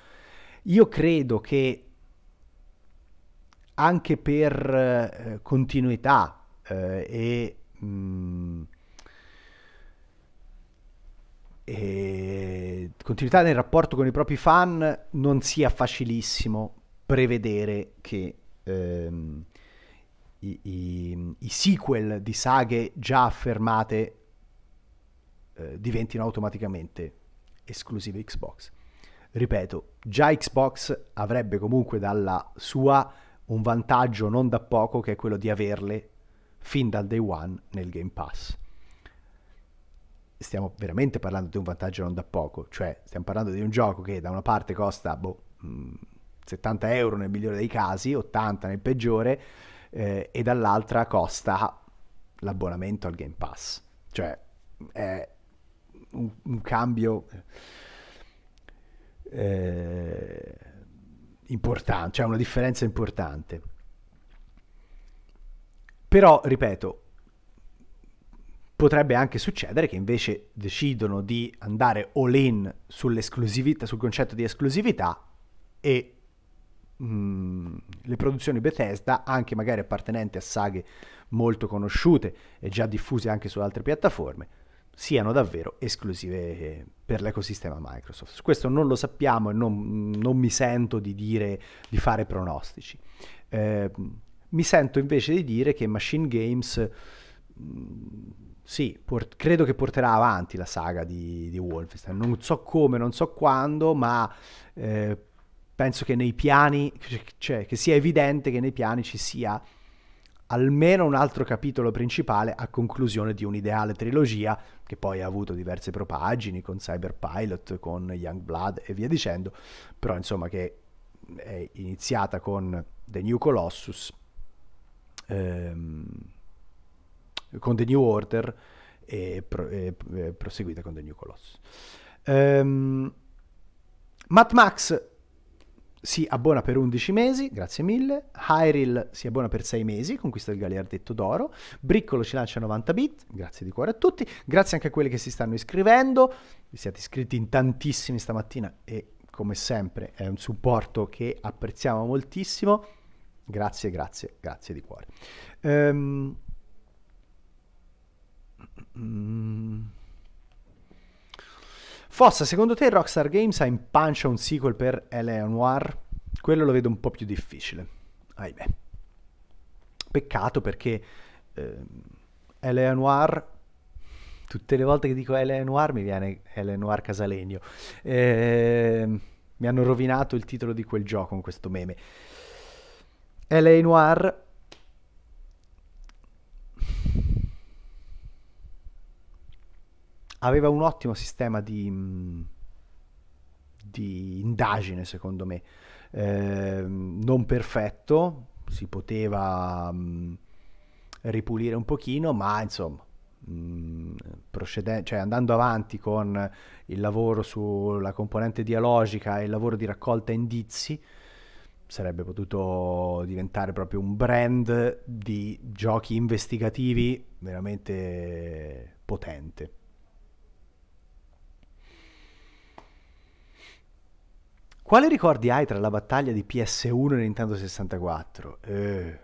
Io credo che anche per eh, continuità eh, e mh, mm. eh, continuità nel rapporto con i propri fan non sia facilissimo prevedere che ehm, i, i, i, sequel di saghe già affermate eh, diventino automaticamente esclusive Xbox. Ripeto, già Xbox avrebbe comunque dalla sua un vantaggio non da poco che è quello di averle fin dal day one nel Game Pass. Stiamo veramente parlando di un vantaggio non da poco, cioè stiamo parlando di un gioco che da una parte costa boh, 70 mm, euro nel migliore dei casi, 80 nel peggiore, eh, e dall'altra costa l'abbonamento al Game Pass. Cioè è un, un cambio eh, importante, cioè una differenza importante. Però, ripeto, potrebbe anche succedere che invece decidono di andare all in sull'esclusività, sul concetto di esclusività e mm, le produzioni Bethesda, anche magari appartenenti a saghe molto conosciute e già diffuse anche su altre piattaforme, siano davvero esclusive eh, per l'ecosistema Microsoft. questo non lo sappiamo e non, non mi sento di dire, di fare pronostici. Eh, mi sento invece di dire che Machine Games, mm, sì, por- credo che porterà avanti la saga di, di, Wolfenstein. Non so come, non so quando, ma eh, penso che nei piani, cioè, cioè che sia evidente che nei piani ci sia almeno un altro capitolo principale a conclusione di un'ideale trilogia che poi ha avuto diverse propaggini con Cyberpilot, con Youngblood e via dicendo, però insomma che è iniziata con The New Colossus ehm, con The New Order e, pro, e, e proseguita con The New Colossus. Ehm, Matt Max si abbona per 11 mesi, grazie mille. Hyrule si abbona per 6 mesi, conquista il galeardetto d'oro. Briccolo ci lancia 90 bit, grazie di cuore a tutti. Grazie anche a quelli che si stanno iscrivendo. Vi siete iscritti in tantissimi stamattina e come sempre è un supporto che apprezziamo moltissimo. Grazie, grazie, grazie di cuore. Um, Fossa, secondo te Rockstar Games ha in pancia un sequel per Eleanor? Quello lo vedo un po' più difficile, ahimè. Peccato perché eh, Eleanor, tutte le volte che dico Eleanor mi viene Eleanor Casalegno. Eh, mi hanno rovinato il titolo di quel gioco con questo meme. LA Noir aveva un ottimo sistema di, mm, di indagine, secondo me, eh, non perfetto, si poteva mh, mm, ripulire un pochino, ma insomma, mh, mm, cioè andando avanti con il lavoro sulla componente dialogica e il lavoro di raccolta indizi, sarebbe potuto diventare proprio un brand di giochi investigativi veramente potente. Quale ricordi hai tra la battaglia di PS1 e Nintendo 64? Eh.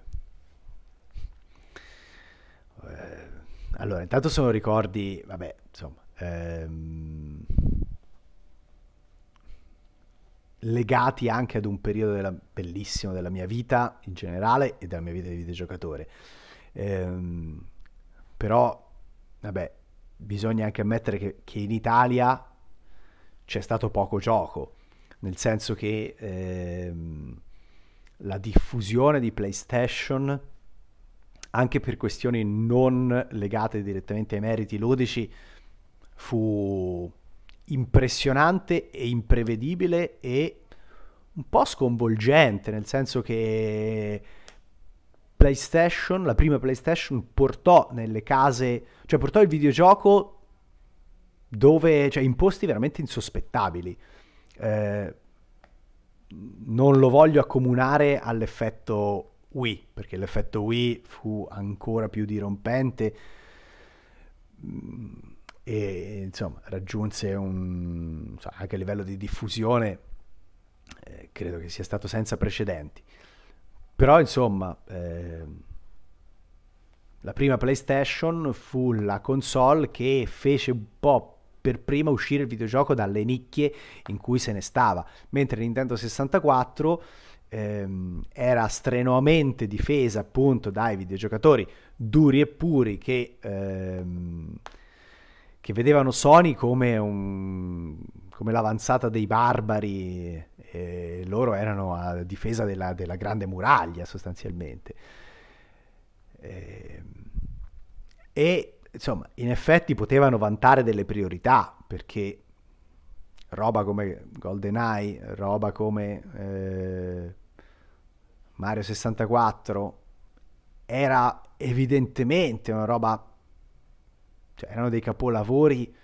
Eh. Allora, intanto sono ricordi, vabbè, insomma, ehm legati anche ad un periodo della, bellissimo della mia vita in generale e della mia vita di videogiocatore. Ehm, però, vabbè, bisogna anche ammettere che, che, in Italia c'è stato poco gioco, nel senso che ehm, la diffusione di PlayStation, anche per questioni non legate direttamente ai meriti ludici, fu impressionante e imprevedibile e un po' sconvolgente, nel senso che PlayStation, la prima PlayStation portò nelle case, cioè portò il videogioco dove, cioè in posti veramente insospettabili. Eh, non lo voglio accomunare all'effetto Wii, perché l'effetto Wii fu ancora più dirompente. Mm, e insomma raggiunse un, insomma, anche a livello di diffusione eh, credo che sia stato senza precedenti però insomma eh, la prima PlayStation fu la console che fece un po' per prima uscire il videogioco dalle nicchie in cui se ne stava, mentre Nintendo 64 ehm, era strenuamente difesa appunto dai videogiocatori duri e puri che ehm, che vedevano Sony come, un, come l'avanzata dei barbari, e loro erano a difesa della, della grande muraglia sostanzialmente. E, ehm, e insomma, in effetti potevano vantare delle priorità, perché roba come GoldenEye, roba come eh, Mario 64 era evidentemente una roba cioè, erano dei capolavori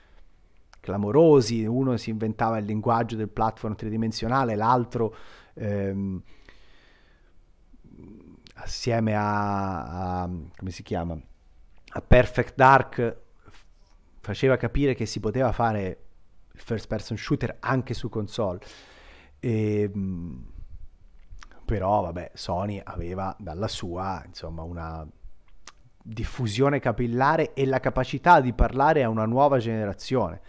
clamorosi, uno si inventava il linguaggio del platform tridimensionale, l'altro ehm, assieme a, a, come si chiama? a Perfect Dark faceva capire che si poteva fare il first person shooter anche su console. E, ehm, però vabbè, Sony aveva dalla sua, insomma, una diffusione capillare e la capacità di parlare a una nuova generazione,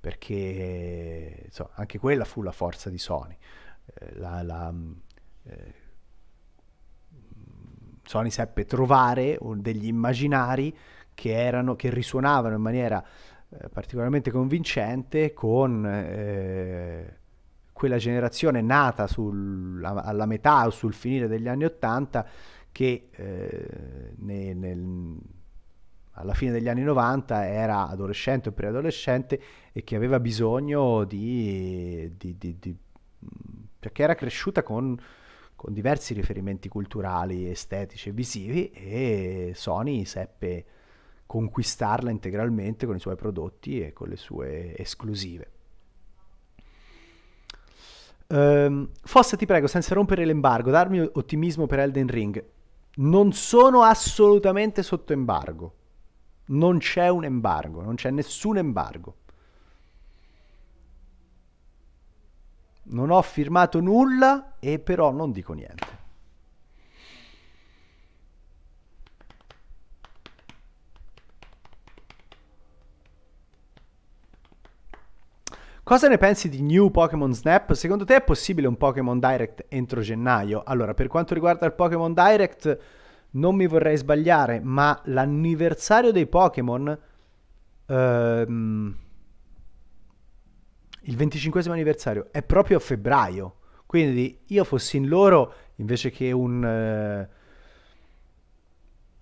perché insomma, anche quella fu la forza di Sony. Eh, la, la, mm, eh, Sony seppe trovare degli immaginari che, erano, che risuonavano in maniera eh, particolarmente convincente con eh, quella generazione nata sul, alla metà o sul finire degli anni Ottanta che eh, nel, nel, alla fine degli anni 90 era adolescente o preadolescente e che aveva bisogno di... di, di, di perché era cresciuta con, con, diversi riferimenti culturali, estetici e visivi e Sony seppe conquistarla integralmente con i suoi prodotti e con le sue esclusive. Um, Fossa ti prego, senza rompere l'embargo, darmi ottimismo per Elden Ring non sono assolutamente sotto embargo. Non c'è un embargo, non c'è nessun embargo. Non ho firmato nulla e però non dico niente. Cosa ne pensi di New Pokémon Snap? Secondo te è possibile un Pokémon Direct entro gennaio? Allora, per quanto riguarda il Pokémon Direct, non mi vorrei sbagliare, ma l'anniversario dei Pokémon... Ehm, il 25 anniversario è proprio a febbraio. Quindi io fossi in loro, invece che un, eh,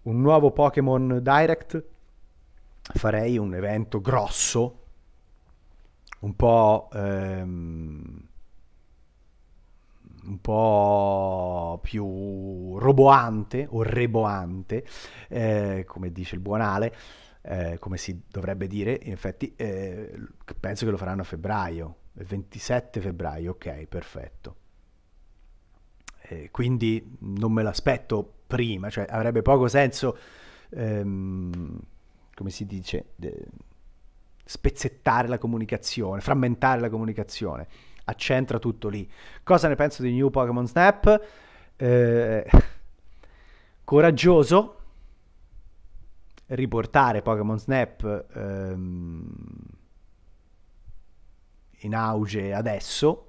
un nuovo Pokémon Direct, farei un evento grosso un po'... Ehm, un po' più roboante o reboante, eh, come dice il buonale, eh, come si dovrebbe dire, in effetti eh, penso che lo faranno a febbraio, il 27 febbraio, ok, perfetto. Eh, quindi non me l'aspetto prima, cioè avrebbe poco senso, ehm, come si dice... De- spezzettare la comunicazione, frammentare la comunicazione, accentra tutto lì. Cosa ne penso di New Pokémon Snap? Eh, coraggioso riportare Pokémon Snap ehm, in auge adesso.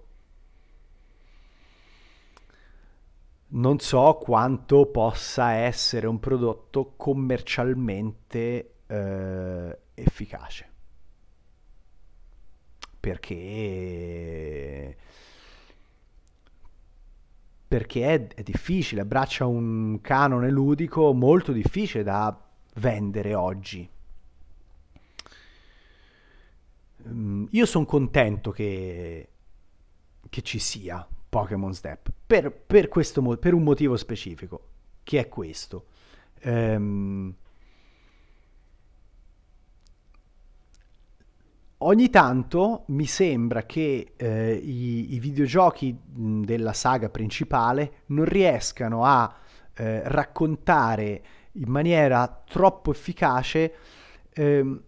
Non so quanto possa essere un prodotto commercialmente eh, efficace perché perché è, è, difficile, abbraccia un canone ludico molto difficile da vendere oggi. Mm, io sono contento che, che, ci sia Pokémon Step, per, per, questo, per un motivo specifico, che è questo. Ehm, ogni tanto mi sembra che eh, i, i, videogiochi della saga principale non riescano a eh, raccontare in maniera troppo efficace eh,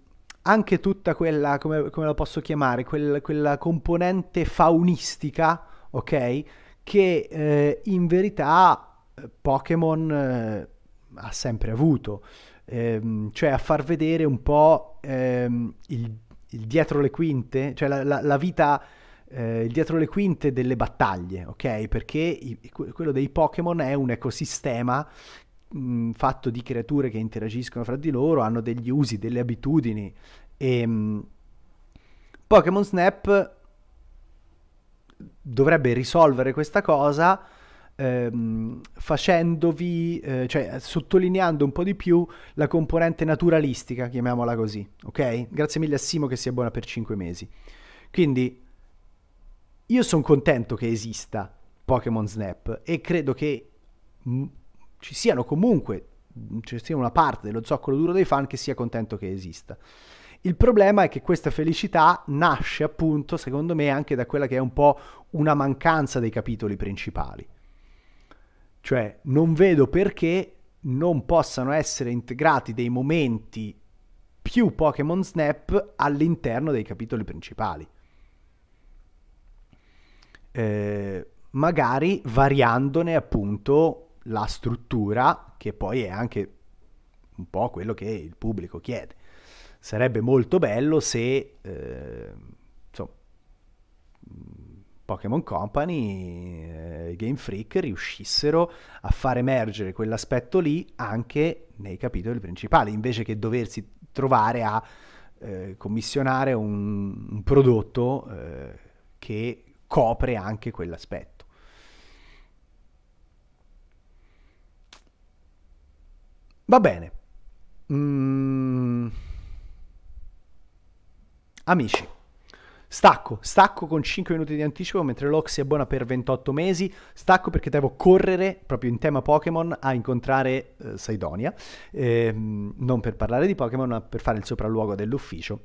anche tutta quella, come, come la posso chiamare, quel, quella componente faunistica, ok? Che eh, in verità eh, Pokémon eh, ha sempre avuto, ehm, cioè a far vedere un po' ehm, il il dietro le quinte, cioè la, la, la vita, eh, il dietro le quinte delle battaglie, ok? Perché i, quello dei Pokémon è un ecosistema mh, mm, fatto di creature che interagiscono fra di loro, hanno degli usi, delle abitudini e ehm, Pokémon Snap dovrebbe risolvere questa cosa ehm, facendovi, eh, cioè sottolineando un po' di più la componente naturalistica, chiamiamola così, ok? Grazie mille a Simo che sia buona per 5 mesi. Quindi io sono contento che esista Pokémon Snap e credo che mh, mm, ci siano comunque mm, ci sia una parte dello zoccolo duro dei fan che sia contento che esista. Il problema è che questa felicità nasce appunto, secondo me, anche da quella che è un po' una mancanza dei capitoli principali. Cioè, non vedo perché non possano essere integrati dei momenti più Pokémon Snap all'interno dei capitoli principali. Eh, magari variandone appunto la struttura, che poi è anche un po' quello che il pubblico chiede. Sarebbe molto bello se, eh, insomma, Pokémon Company e eh, Game Freak riuscissero a far emergere quell'aspetto lì anche nei capitoli principali, invece che doversi trovare a eh, commissionare un, un prodotto eh, che copre anche quell'aspetto. Va bene. Mm. Amici. Stacco, stacco con 5 minuti di anticipo mentre Locke si abbona per 28 mesi, stacco perché devo correre proprio in tema Pokémon a incontrare eh, Saidonia, eh, non per parlare di Pokémon ma per fare il sopralluogo dell'ufficio,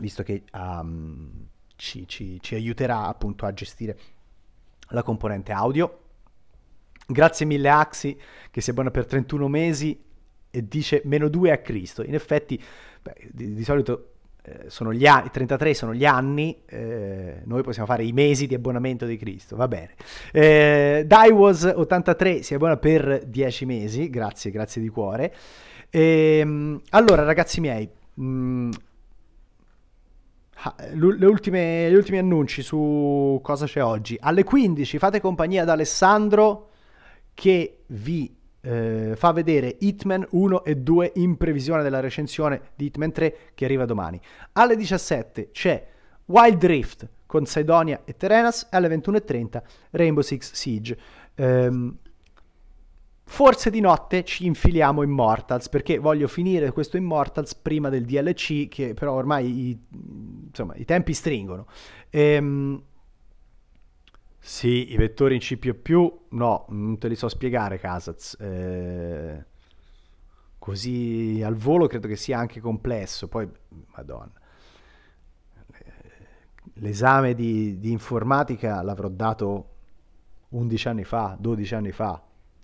visto che um, ci, ci, ci aiuterà appunto a gestire la componente audio. Grazie mille Axi che si abbona per 31 mesi e dice meno 2 a Cristo. In effetti, beh, di, di solito eh, sono gli anni, 33 sono gli anni, eh, noi possiamo fare i mesi di abbonamento di Cristo, va bene. Eh, Daiwas 83 si abbona per 10 mesi, grazie, grazie di cuore. Eh, allora ragazzi miei, mh, mm, ultime, gli ultimi annunci su cosa c'è oggi. Alle 15 fate compagnia ad Alessandro che vi eh, fa vedere Hitman 1 e 2 in previsione della recensione di Hitman 3 che arriva domani. Alle 17 c'è Wild Rift con Sidonia e Terenas e alle 21.30 Rainbow Six Siege. Um, Forse di notte ci infiliamo Immortals perché voglio finire questo Immortals prima del DLC che però ormai i, insomma, i tempi stringono. Ehm, sì, i vettori in C++ no, non te li so spiegare, Casaz. Eh, così al volo credo che sia anche complesso. Poi, madonna. Eh, l'esame di, di informatica l'avrò dato 11 anni fa, 12 anni fa,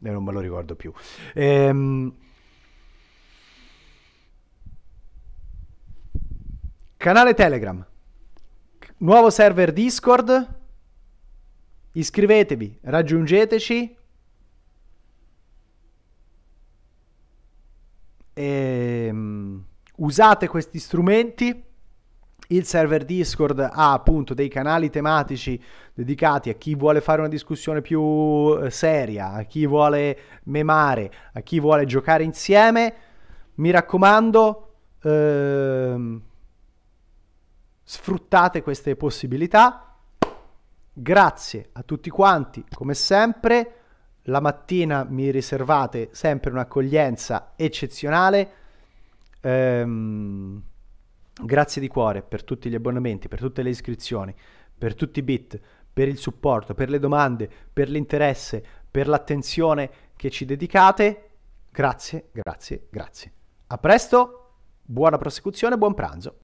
e non me lo ricordo più. Ehm... Canale Telegram, nuovo server Discord Iscrivetevi, raggiungeteci e, um, usate questi strumenti. Il server Discord ha appunto dei canali tematici dedicati a chi vuole fare una discussione più eh, seria, a chi vuole memare, a chi vuole giocare insieme. Mi raccomando, ehm, sfruttate queste possibilità. Grazie a tutti quanti, come sempre. La mattina mi riservate sempre un'accoglienza eccezionale. Ehm, grazie di cuore per tutti gli abbonamenti, per tutte le iscrizioni, per tutti i bit, per il supporto, per le domande, per l'interesse, per l'attenzione che ci dedicate. Grazie, grazie, grazie. A presto, buona prosecuzione, buon pranzo.